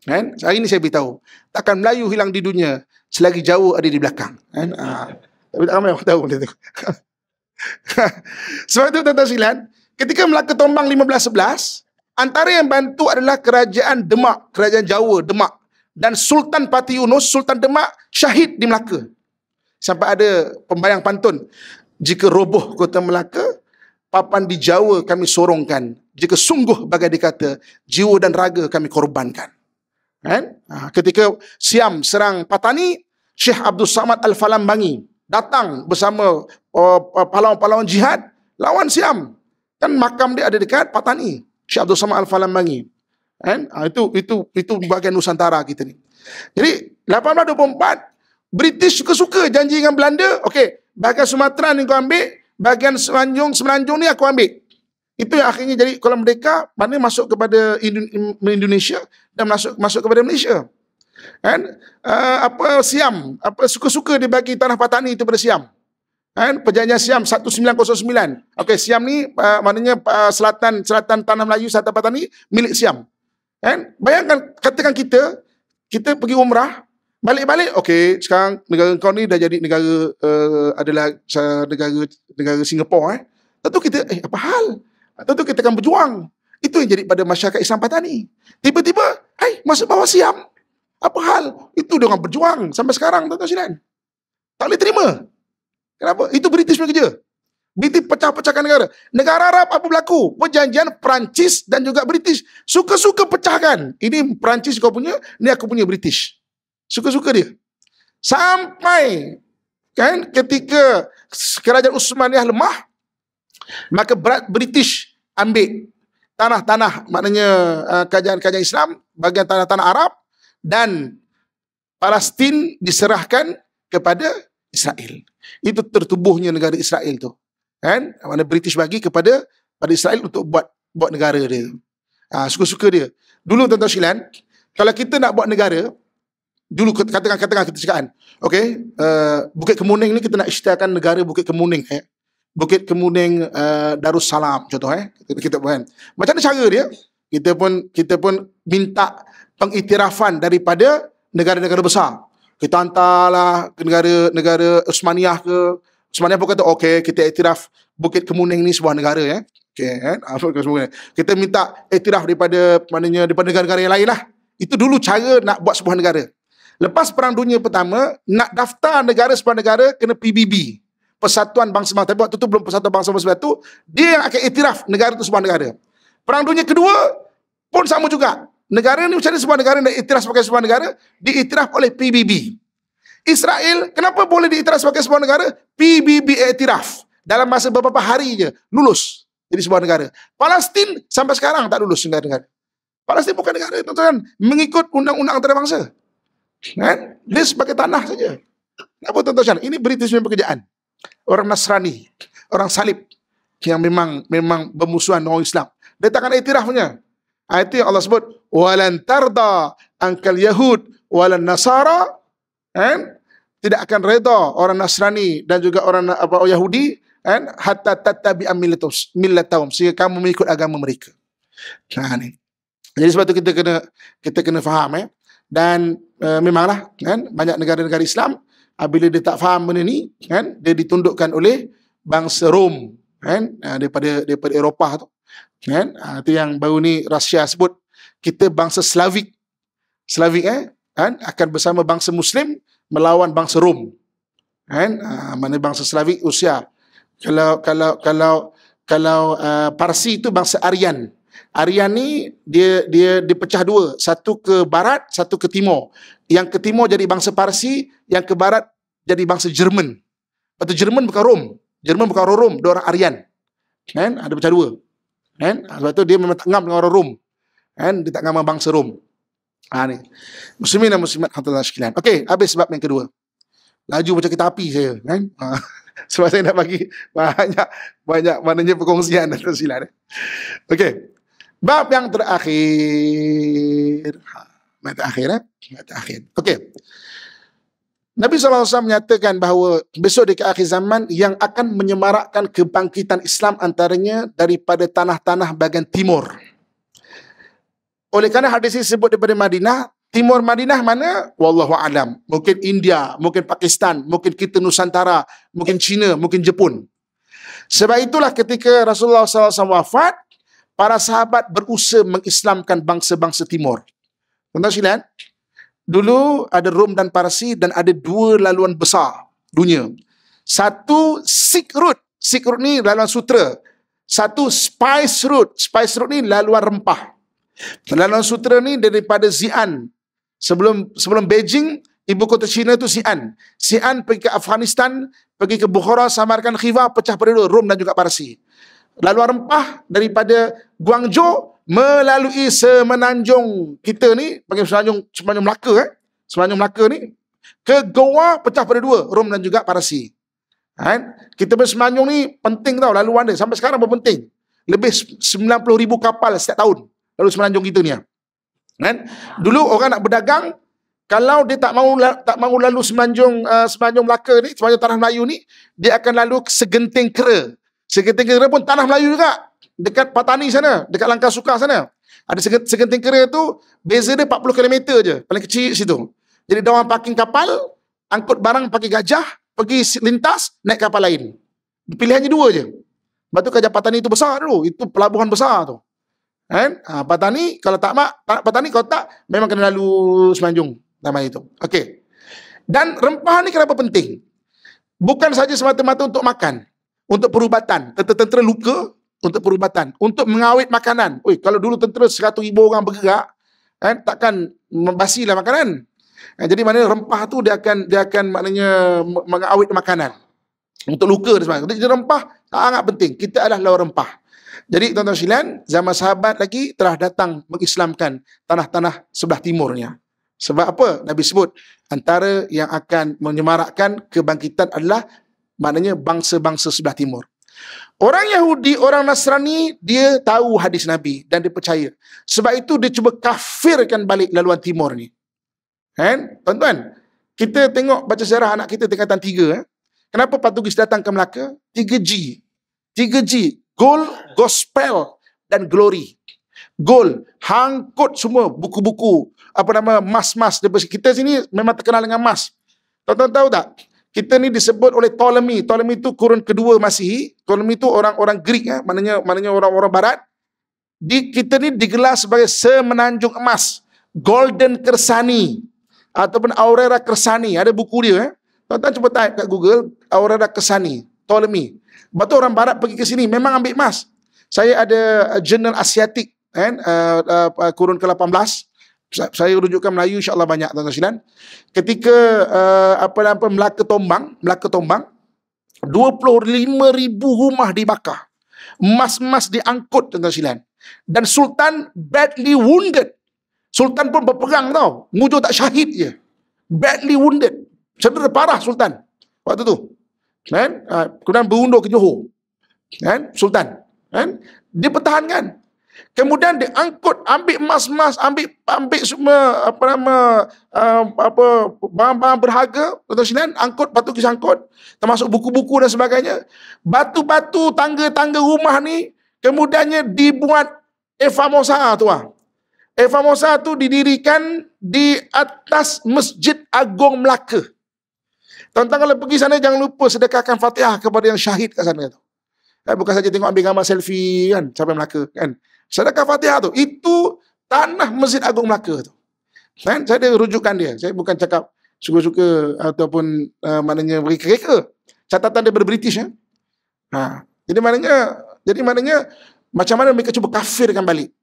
Kan? Hari ini saya beritahu. Takkan Melayu hilang di dunia selagi jauh ada di belakang. Kan? Ha. Tapi tak ramai orang tahu benda tu. (laughs) Sebab itu tuan-tuan silan, ketika Melaka tombang 1511, antara yang bantu adalah kerajaan Demak, kerajaan Jawa, Demak. Dan Sultan Pati Yunus, Sultan Demak, syahid di Melaka. Sampai ada pembayang pantun. Jika roboh kota Melaka, papan di Jawa kami sorongkan. Jika sungguh bagai dikata, jiwa dan raga kami korbankan. Kan? Ha, ketika Siam serang Patani, Syekh Abdul Samad Al-Falambangi datang bersama uh, uh, pahlawan-pahlawan jihad lawan Siam. Kan makam dia ada dekat Patani. Syekh Abdul Samad Al-Falambangi. Kan? Ha, itu itu itu bagian Nusantara kita ni. Jadi 1824 British suka-suka janji dengan Belanda. Okey, bahagian Sumatera ni kau ambil, bagian semenanjung semenanjung ni aku ambil. Itu yang akhirnya jadi kolam merdeka, mana masuk kepada Indonesia dan masuk masuk kepada Malaysia. Kan? Uh, apa Siam, apa suka-suka dia bagi tanah patani itu pada Siam. Kan? Perjanjian Siam 1909. Okey, Siam ni uh, maknanya uh, selatan selatan tanah Melayu selatan patani milik Siam. Kan? Bayangkan katakan kita kita pergi umrah, balik-balik okey sekarang negara kau ni dah jadi negara uh, adalah negara negara Singapura eh tentu kita eh apa hal tentu kita akan berjuang itu yang jadi pada masyarakat Islam Patani tiba-tiba hey, masuk bawah siam apa hal itu dia orang berjuang sampai sekarang tuan-tuan sidang tak boleh terima kenapa itu british punya kerja British pecah-pecahkan negara. Negara Arab apa berlaku? Perjanjian Perancis dan juga British. Suka-suka pecahkan. Ini Perancis kau punya, ni aku punya British suka-suka dia. Sampai kan ketika kerajaan Uthmaniyah lemah, maka berat British ambil tanah-tanah maknanya uh, kerajaan-kerajaan Islam bagian tanah-tanah Arab dan Palestin diserahkan kepada Israel. Itu tertubuhnya negara Israel tu. Kan? Mana British bagi kepada pada Israel untuk buat buat negara dia. Ha, suka-suka dia. Dulu tuan-tuan sekalian, kalau kita nak buat negara, dulu katakan katakan kita cakap kan, okey uh, bukit kemuning ni kita nak isytiharkan negara bukit kemuning eh bukit kemuning uh, Darussalam contoh eh kita, kita kan macam mana cara dia kita pun kita pun minta pengiktirafan daripada negara-negara besar kita hantarlah ke negara negara Usmaniyah ke Usmaniyah pun kata okey kita iktiraf bukit kemuning ni sebuah negara eh Okay, kan? (laughs) kita minta iktiraf daripada mananya daripada negara-negara yang lain lah itu dulu cara nak buat sebuah negara. Lepas Perang Dunia Pertama, nak daftar negara sebuah negara kena PBB. Persatuan Bangsa-Bangsa. Tapi waktu tu belum Persatuan Bangsa-Bangsa sebab tu, dia yang akan itiraf negara itu sebuah negara. Perang Dunia Kedua pun sama juga. Negara ni macam mana sebuah negara nak itiraf sebagai sebuah negara? Diiktiraf oleh PBB. Israel, kenapa boleh diitiraf sebagai sebuah negara? PBB iktiraf. Dalam masa beberapa hari je, lulus jadi sebuah negara. Palestin sampai sekarang tak lulus sebuah negara. Palestin bukan negara, tuan-tuan. Mengikut undang-undang antarabangsa. Kan? Dia sebagai tanah saja. Kenapa tuan-tuan Ini British punya pekerjaan. Orang Nasrani. Orang salib. Yang memang memang bermusuhan orang Islam. Dia takkan itirah punya. Ah, itu yang Allah sebut. Walan tarda angkal Yahud. Walan Nasara. Kan? tidak akan reda orang Nasrani dan juga orang apa Yahudi kan hatta tattabi amilatus millatahum sehingga kamu mengikut agama mereka. Nah Jadi sebab tu kita kena kita kena faham eh dan Eh, memanglah kan banyak negara-negara Islam bila dia tak faham benda ni kan dia ditundukkan oleh bangsa Rom kan eh, daripada daripada Eropah tu kan ah, itu yang baru ni Rusia sebut kita bangsa Slavik Slavik eh kan akan bersama bangsa Muslim melawan bangsa Rom kan ah, mana bangsa Slavik Rusia kalau kalau kalau kalau uh, Parsi itu bangsa Aryan Arya ni dia dia dipecah dua, satu ke barat, satu ke timur. Yang ke timur jadi bangsa Parsi, yang ke barat jadi bangsa Jerman. Atau Jerman bukan Rom. Jerman bukan orang Rom, dia orang Aryan. Kan? Ada pecah dua. Kan? Ha, sebab tu dia memang tak ngam dengan orang Rom. Kan? Dia tak ngam dengan bangsa Rom. Ha ni. Muslimin dan muslimat hantarlah sekalian. Okey, habis sebab yang kedua. Laju macam kita api saya, kan? Ha. (laughs) Sebab saya nak bagi banyak banyak maknanya perkongsian (laughs) dan sila. Eh. Okey, Bab yang terakhir. Mata ha, akhir, mata eh? akhir. Okey. Nabi SAW menyatakan bahawa besok di akhir zaman yang akan menyemarakkan kebangkitan Islam antaranya daripada tanah-tanah bagian timur. Oleh kerana hadis ini sebut daripada Madinah, timur Madinah mana? Wallahu alam. Mungkin India, mungkin Pakistan, mungkin kita Nusantara, mungkin China, mungkin Jepun. Sebab itulah ketika Rasulullah SAW wafat, para sahabat berusaha mengislamkan bangsa-bangsa timur. Tuan-tuan silat, dulu ada Rom dan Parsi dan ada dua laluan besar dunia. Satu Silk Road. Silk Road ni laluan sutra. Satu Spice Road. Spice Road ni laluan rempah. Laluan sutra ni daripada Xi'an. Sebelum sebelum Beijing, ibu kota China tu Xi'an. Xi'an pergi ke Afghanistan, pergi ke Bukhara, Samarkand, Khiva, pecah peredur, Rom dan juga Parsi laluan rempah daripada Guangzhou melalui semenanjung kita ni panggil semenanjung semenanjung Melaka eh semenanjung Melaka ni ke Goa pecah pada dua Rom dan juga Parsi kan kita punya semenanjung ni penting tau laluan dia sampai sekarang pun penting lebih 90000 kapal setiap tahun lalu semenanjung kita ni ya. kan dulu orang nak berdagang kalau dia tak mau tak mau lalu semenanjung uh, semenanjung Melaka ni semenanjung tanah Melayu ni dia akan lalu segenting kera Segentengkera pun tanah Melayu juga. Dekat Patani sana. Dekat Langkah Sukar sana. Ada segentengkera tu. Beza dia 40 km je. Paling kecil situ. Jadi dia orang parking kapal. Angkut barang pakai gajah. Pergi lintas. Naik kapal lain. Pilihannya dua je. Lepas tu gajah Patani tu besar dulu. Itu pelabuhan besar tu. Kan? Ha, Patani kalau tak mak. Patani kalau tak. Memang kena lalu semanjung. Nama itu. Okey. Dan rempah ni kenapa penting? Bukan saja semata-mata untuk makan untuk perubatan. Tentera-tentera luka untuk perubatan. Untuk mengawet makanan. Oi, kalau dulu tentera 100 ribu orang bergerak, kan, takkan membasilah makanan. Kan, jadi mana rempah tu dia akan dia akan maknanya mengawet makanan. Untuk luka dan sebagainya. Jadi rempah sangat penting. Kita adalah lawa rempah. Jadi tuan-tuan silan, zaman sahabat lagi telah datang mengislamkan tanah-tanah sebelah timurnya. Sebab apa? Nabi sebut antara yang akan menyemarakkan kebangkitan adalah maknanya bangsa-bangsa sebelah timur. Orang Yahudi, orang Nasrani, dia tahu hadis Nabi dan dia percaya. Sebab itu dia cuba kafirkan balik laluan timur ni. Kan? Tuan-tuan, kita tengok baca sejarah anak kita tingkatan tiga. Eh? Kenapa Portugis datang ke Melaka? Tiga g tiga g Goal, gospel dan glory. Goal. Hangkut semua buku-buku. Apa nama mas-mas. Kita sini memang terkenal dengan mas. Tuan-tuan tahu tak? kita ni disebut oleh Ptolemy. Ptolemy itu kurun kedua Masihi. Ptolemy itu orang-orang Greek ya, maknanya maknanya orang-orang barat. Di kita ni digelar sebagai semenanjung emas, Golden Kersani ataupun Aurora Kersani. Ada buku dia eh. Tuan-tuan cuba type kat Google Aurora Kersani, Ptolemy. Batu orang barat pergi ke sini memang ambil emas. Saya ada uh, jurnal Asiatik kan uh, uh, uh, kurun ke-18 saya rujukkan Melayu insya-Allah banyak tuan-tuan sekalian. Ketika uh, apa nama Melaka tombang, Melaka tombang 25,000 rumah dibakar. Emas-emas diangkut tuan-tuan sekalian. Dan sultan badly wounded. Sultan pun berperang tau. Mujur tak syahid je. Badly wounded. Cedera parah sultan waktu tu. Kan? Uh, kemudian berundur ke Johor. Kan? Sultan. Kan? Dipertahankan Kemudian diangkut ambil emas-emas, ambil ambil semua apa nama uh, apa barang-barang berharga, kemudian angkut batu kisah angkut termasuk buku-buku dan sebagainya. Batu-batu tangga-tangga rumah ni kemudiannya dibuat efamosa tu ah. Efamosa tu didirikan di atas Masjid Agong Melaka. Tuan-tuan kalau pergi sana jangan lupa sedekahkan Fatihah kepada yang syahid kat sana tu. Kan, bukan saja tengok ambil gambar selfie kan sampai Melaka kan. Sedekah Fatihah tu itu tanah Masjid Agung Melaka tu. Kan saya ada rujukan dia. Saya bukan cakap suka-suka ataupun uh, maknanya beri kereka. Catatan daripada British ya. Ha. Jadi maknanya jadi maknanya macam mana mereka cuba kafirkan balik.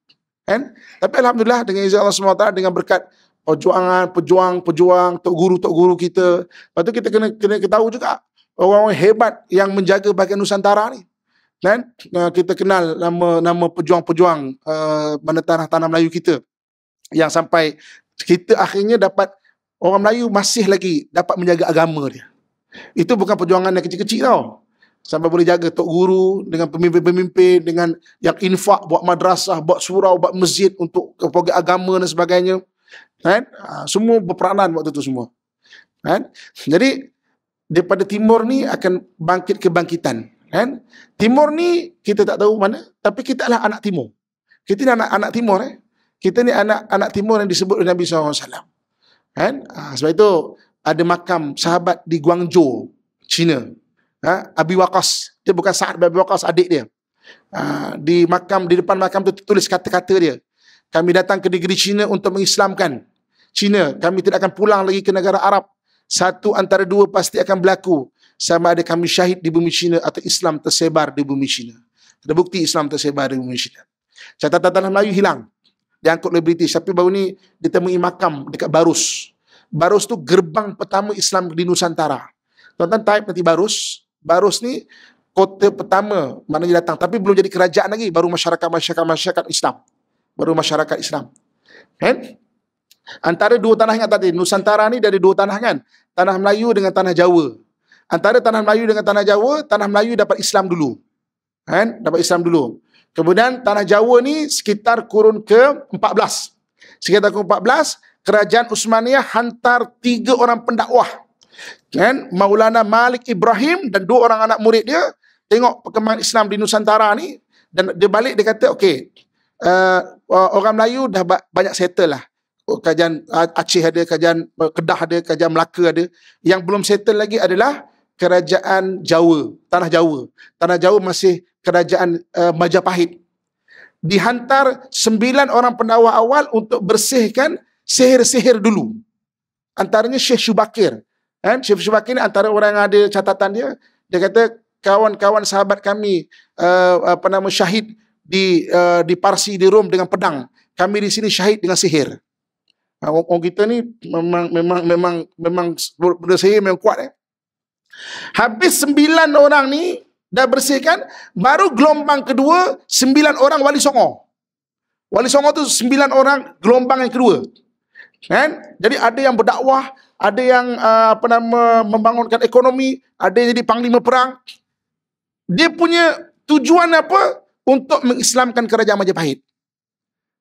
Kan? Tapi alhamdulillah dengan izin Allah SWT dengan berkat perjuangan, pejuang, pejuang, tok guru, tok guru kita. Lepas tu kita kena kena ketahui juga orang-orang hebat yang menjaga bahagian Nusantara ni kan uh, kita kenal nama nama pejuang-pejuang uh, mana tanah tanah Melayu kita yang sampai kita akhirnya dapat orang Melayu masih lagi dapat menjaga agama dia. Itu bukan perjuangan yang kecil-kecil tau. Sampai boleh jaga tok guru dengan pemimpin-pemimpin dengan yang infak buat madrasah, buat surau, buat masjid untuk kepada agama dan sebagainya. Kan? Ha, semua berperanan waktu itu semua. Kan? Jadi daripada timur ni akan bangkit kebangkitan. Kan? Timur ni kita tak tahu mana, tapi kita lah anak timur. Kita ni anak anak timur eh. Kita ni anak anak timur yang disebut oleh Nabi SAW. Kan? Ha, sebab itu ada makam sahabat di Guangzhou, China. Ha, Abi Waqas. Dia bukan Sa'ad Abi Waqas, adik dia. Ha, di makam di depan makam tu tertulis kata-kata dia. Kami datang ke negeri China untuk mengislamkan China. Kami tidak akan pulang lagi ke negara Arab satu antara dua pasti akan berlaku sama ada kami syahid di bumi Cina atau Islam tersebar di bumi Cina. bukti Islam tersebar di bumi Cina. Catatan tanah Melayu hilang. Diangkut oleh British. Tapi baru ni ditemui makam dekat Barus. Barus tu gerbang pertama Islam di Nusantara. Tuan-tuan type nanti Barus. Barus ni kota pertama mana dia datang. Tapi belum jadi kerajaan lagi. Baru masyarakat-masyarakat masyarakat Islam. Baru masyarakat Islam. Kan? Eh? Antara dua tanah ingat tadi, Nusantara ni dari dua tanah kan? Tanah Melayu dengan tanah Jawa. Antara tanah Melayu dengan tanah Jawa, tanah Melayu dapat Islam dulu. Kan? Dapat Islam dulu. Kemudian tanah Jawa ni sekitar kurun ke-14. Sekitar kurun ke-14, kerajaan Usmaniyah hantar tiga orang pendakwah. Kan? Maulana Malik Ibrahim dan dua orang anak murid dia tengok perkembangan Islam di Nusantara ni dan dia balik dia kata okey uh, orang Melayu dah banyak settle lah kajian ah, Aceh ada, kajian Kedah ada, kajian Melaka ada. Yang belum settle lagi adalah kerajaan Jawa, tanah Jawa. Tanah Jawa masih kerajaan uh, Majapahit. Dihantar sembilan orang pendakwa awal untuk bersihkan sihir-sihir dulu. Antaranya Syekh Syubakir. Kan? Syekh Syubakir ni antara orang yang ada catatan dia. Dia kata, kawan-kawan sahabat kami, uh, apa nama syahid di uh, di Parsi di Rom dengan pedang. Kami di sini syahid dengan sihir orang, orang kita ni memang memang memang memang benda memang kuat eh. Habis sembilan orang ni dah bersihkan, baru gelombang kedua sembilan orang wali songo. Wali songo tu sembilan orang gelombang yang kedua. Kan? Jadi ada yang berdakwah, ada yang uh, apa nama membangunkan ekonomi, ada yang jadi panglima perang. Dia punya tujuan apa? Untuk mengislamkan kerajaan Majapahit.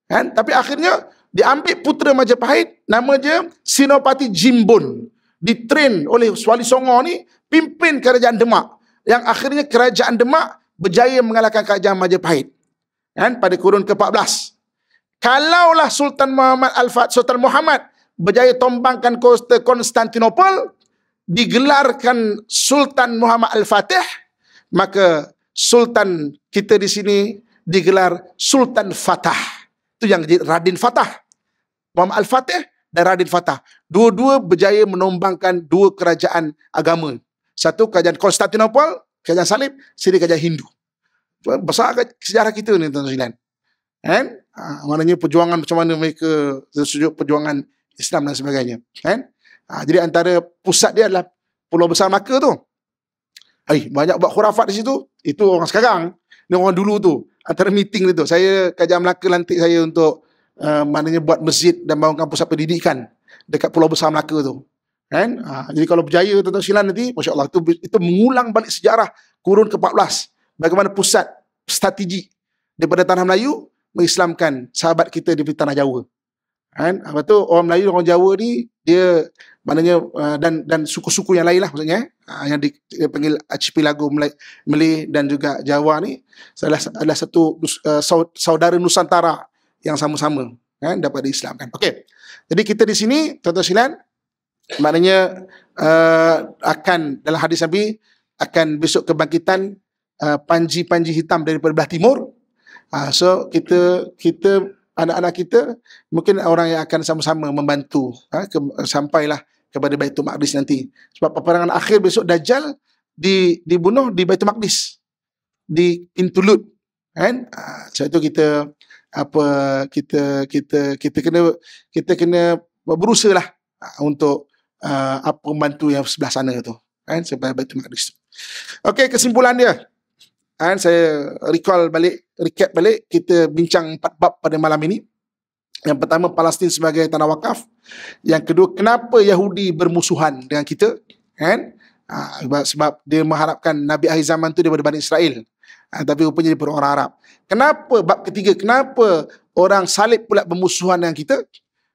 Kan? Tapi akhirnya diambil putera Majapahit nama dia Sinopati Jimbun ditrain oleh Wali Songo ni pimpin kerajaan Demak yang akhirnya kerajaan Demak berjaya mengalahkan kerajaan Majapahit kan pada kurun ke-14 kalaulah Sultan Muhammad al Sultan Muhammad berjaya tombangkan kota Konstantinopel digelarkan Sultan Muhammad Al-Fatih maka sultan kita di sini digelar Sultan Fatah itu yang Radin Fatah. Muhammad Al-Fatih dan Radin Fatah. Dua-dua berjaya menombangkan dua kerajaan agama. Satu kerajaan Konstantinopel, kerajaan Salib, sini kerajaan Hindu. Besar sejarah kita ni tuan-tuan. Kan? Ha, maknanya perjuangan macam mana mereka sejuk perjuangan Islam dan sebagainya. Kan? Ha, jadi antara pusat dia adalah Pulau Besar Maka tu. Hai, eh, banyak buat khurafat di situ. Itu orang sekarang. Ini orang dulu tu antara meeting itu saya kajian Melaka lantik saya untuk uh, maknanya buat masjid dan bangunkan pusat pendidikan dekat Pulau Besar Melaka tu. Kan? Ha, jadi kalau berjaya tuan-tuan silan nanti masya-Allah itu itu mengulang balik sejarah kurun ke-14 bagaimana pusat strategi daripada tanah Melayu mengislamkan sahabat kita di tanah Jawa. Kan? Ha, lepas tu orang Melayu orang Jawa ni dia maknanya uh, dan dan suku-suku yang lain lah maksudnya eh. ah, yang dipanggil archipelago Melayu dan juga Jawa ni adalah adalah satu uh, saudara nusantara yang sama-sama kan dapat diislamkan. Okey. Jadi kita di sini tuan-tuan silan maknanya uh, akan dalam hadis Nabi akan besok kebangkitan uh, panji-panji uh, hitam dari belah timur. Uh, so kita kita anak-anak kita mungkin orang yang akan sama-sama membantu uh, ke, sampailah kepada Baitul Maqdis nanti. Sebab peperangan akhir besok Dajjal di, dibunuh di Baitul Maqdis. Di pintu Lut. Kan? Ha, sebab itu kita apa kita kita kita kena kita kena berusaha lah ah, untuk uh, apa membantu yang sebelah sana tu kan sebab Baitul Maqdis. Okey kesimpulan dia. Kan saya recall balik recap balik kita bincang empat bab pada malam ini. Yang pertama Palestin sebagai tanah wakaf. Yang kedua kenapa Yahudi bermusuhan dengan kita? Kan? Ha, sebab dia mengharapkan Nabi akhir zaman tu daripada Bani Israel. Ha, tapi rupanya dia orang Arab. Kenapa bab ketiga kenapa orang salib pula bermusuhan dengan kita?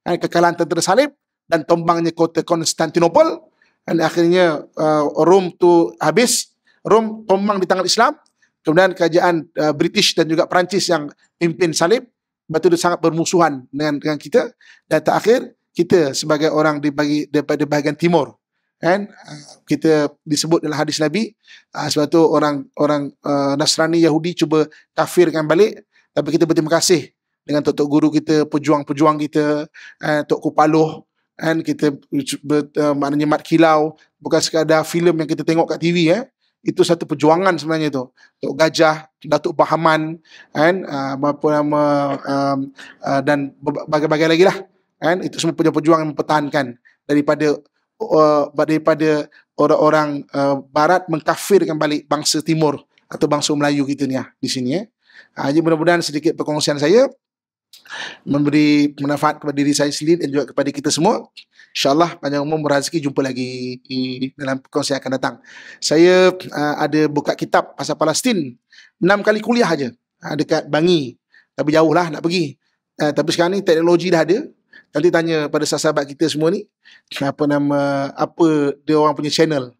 Ha, kekalahan tentera salib dan tombangnya kota Konstantinopel dan akhirnya uh, Rom tu habis, Rom tombang di tangan Islam. Kemudian kerajaan uh, British dan juga Perancis yang pimpin salib batu dia sangat bermusuhan dengan dengan kita dan terakhir kita sebagai orang di bagi daripada bahagian timur kan ah, kita disebut dalam hadis nabi ah, sebab tu orang orang uh, Nasrani Yahudi cuba kafirkan balik tapi kita berterima kasih dengan tok-tok guru kita pejuang-pejuang kita eh, tok kupaloh kan kita ber, uh, maknanya mat kilau bukan sekadar filem yang kita tengok kat TV eh itu satu perjuangan sebenarnya itu. Tok Gajah, Datuk Bahaman, kan, uh, ah, apa nama um, uh, dan berbagai-bagai lagi lah. Kan, itu semua punya perjuangan mempertahankan daripada uh, daripada orang-orang uh, barat mengkafirkan balik bangsa timur atau bangsa Melayu kita ni lah, di sini ya. Eh. Uh, mudah-mudahan sedikit perkongsian saya memberi manfaat kepada diri saya sendiri dan juga kepada kita semua. InsyaAllah panjang umum murah jumpa lagi dalam perkongsian akan datang. Saya uh, ada buka kitab pasal Palestin enam kali kuliah aja uh, dekat Bangi. Tapi jauh lah nak pergi. Uh, tapi sekarang ni teknologi dah ada. Nanti tanya pada sahabat kita semua ni apa nama apa dia orang punya channel.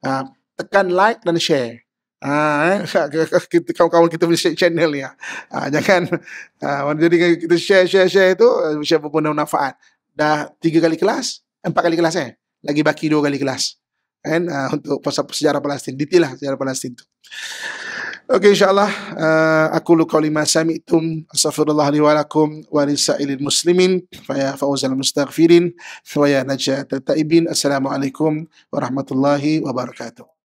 Uh, tekan like dan share. Ah, eh, (laughs) kawan-kawan kita punya channel ni. Ah, ah jangan (laughs) ah, jadi kita share share share itu uh, share apa pun manfaat dah tiga kali kelas, empat kali kelas eh. Lagi baki dua kali kelas. Kan? Uh, untuk pasal sejarah Palestin. Detail lah sejarah Palestin tu. Okay, insyaallah uh, aku lu lima ma sami'tum astaghfirullah li wa lakum wa li sa'ilil muslimin fa ya mustaghfirin wa ya najatat warahmatullahi wabarakatuh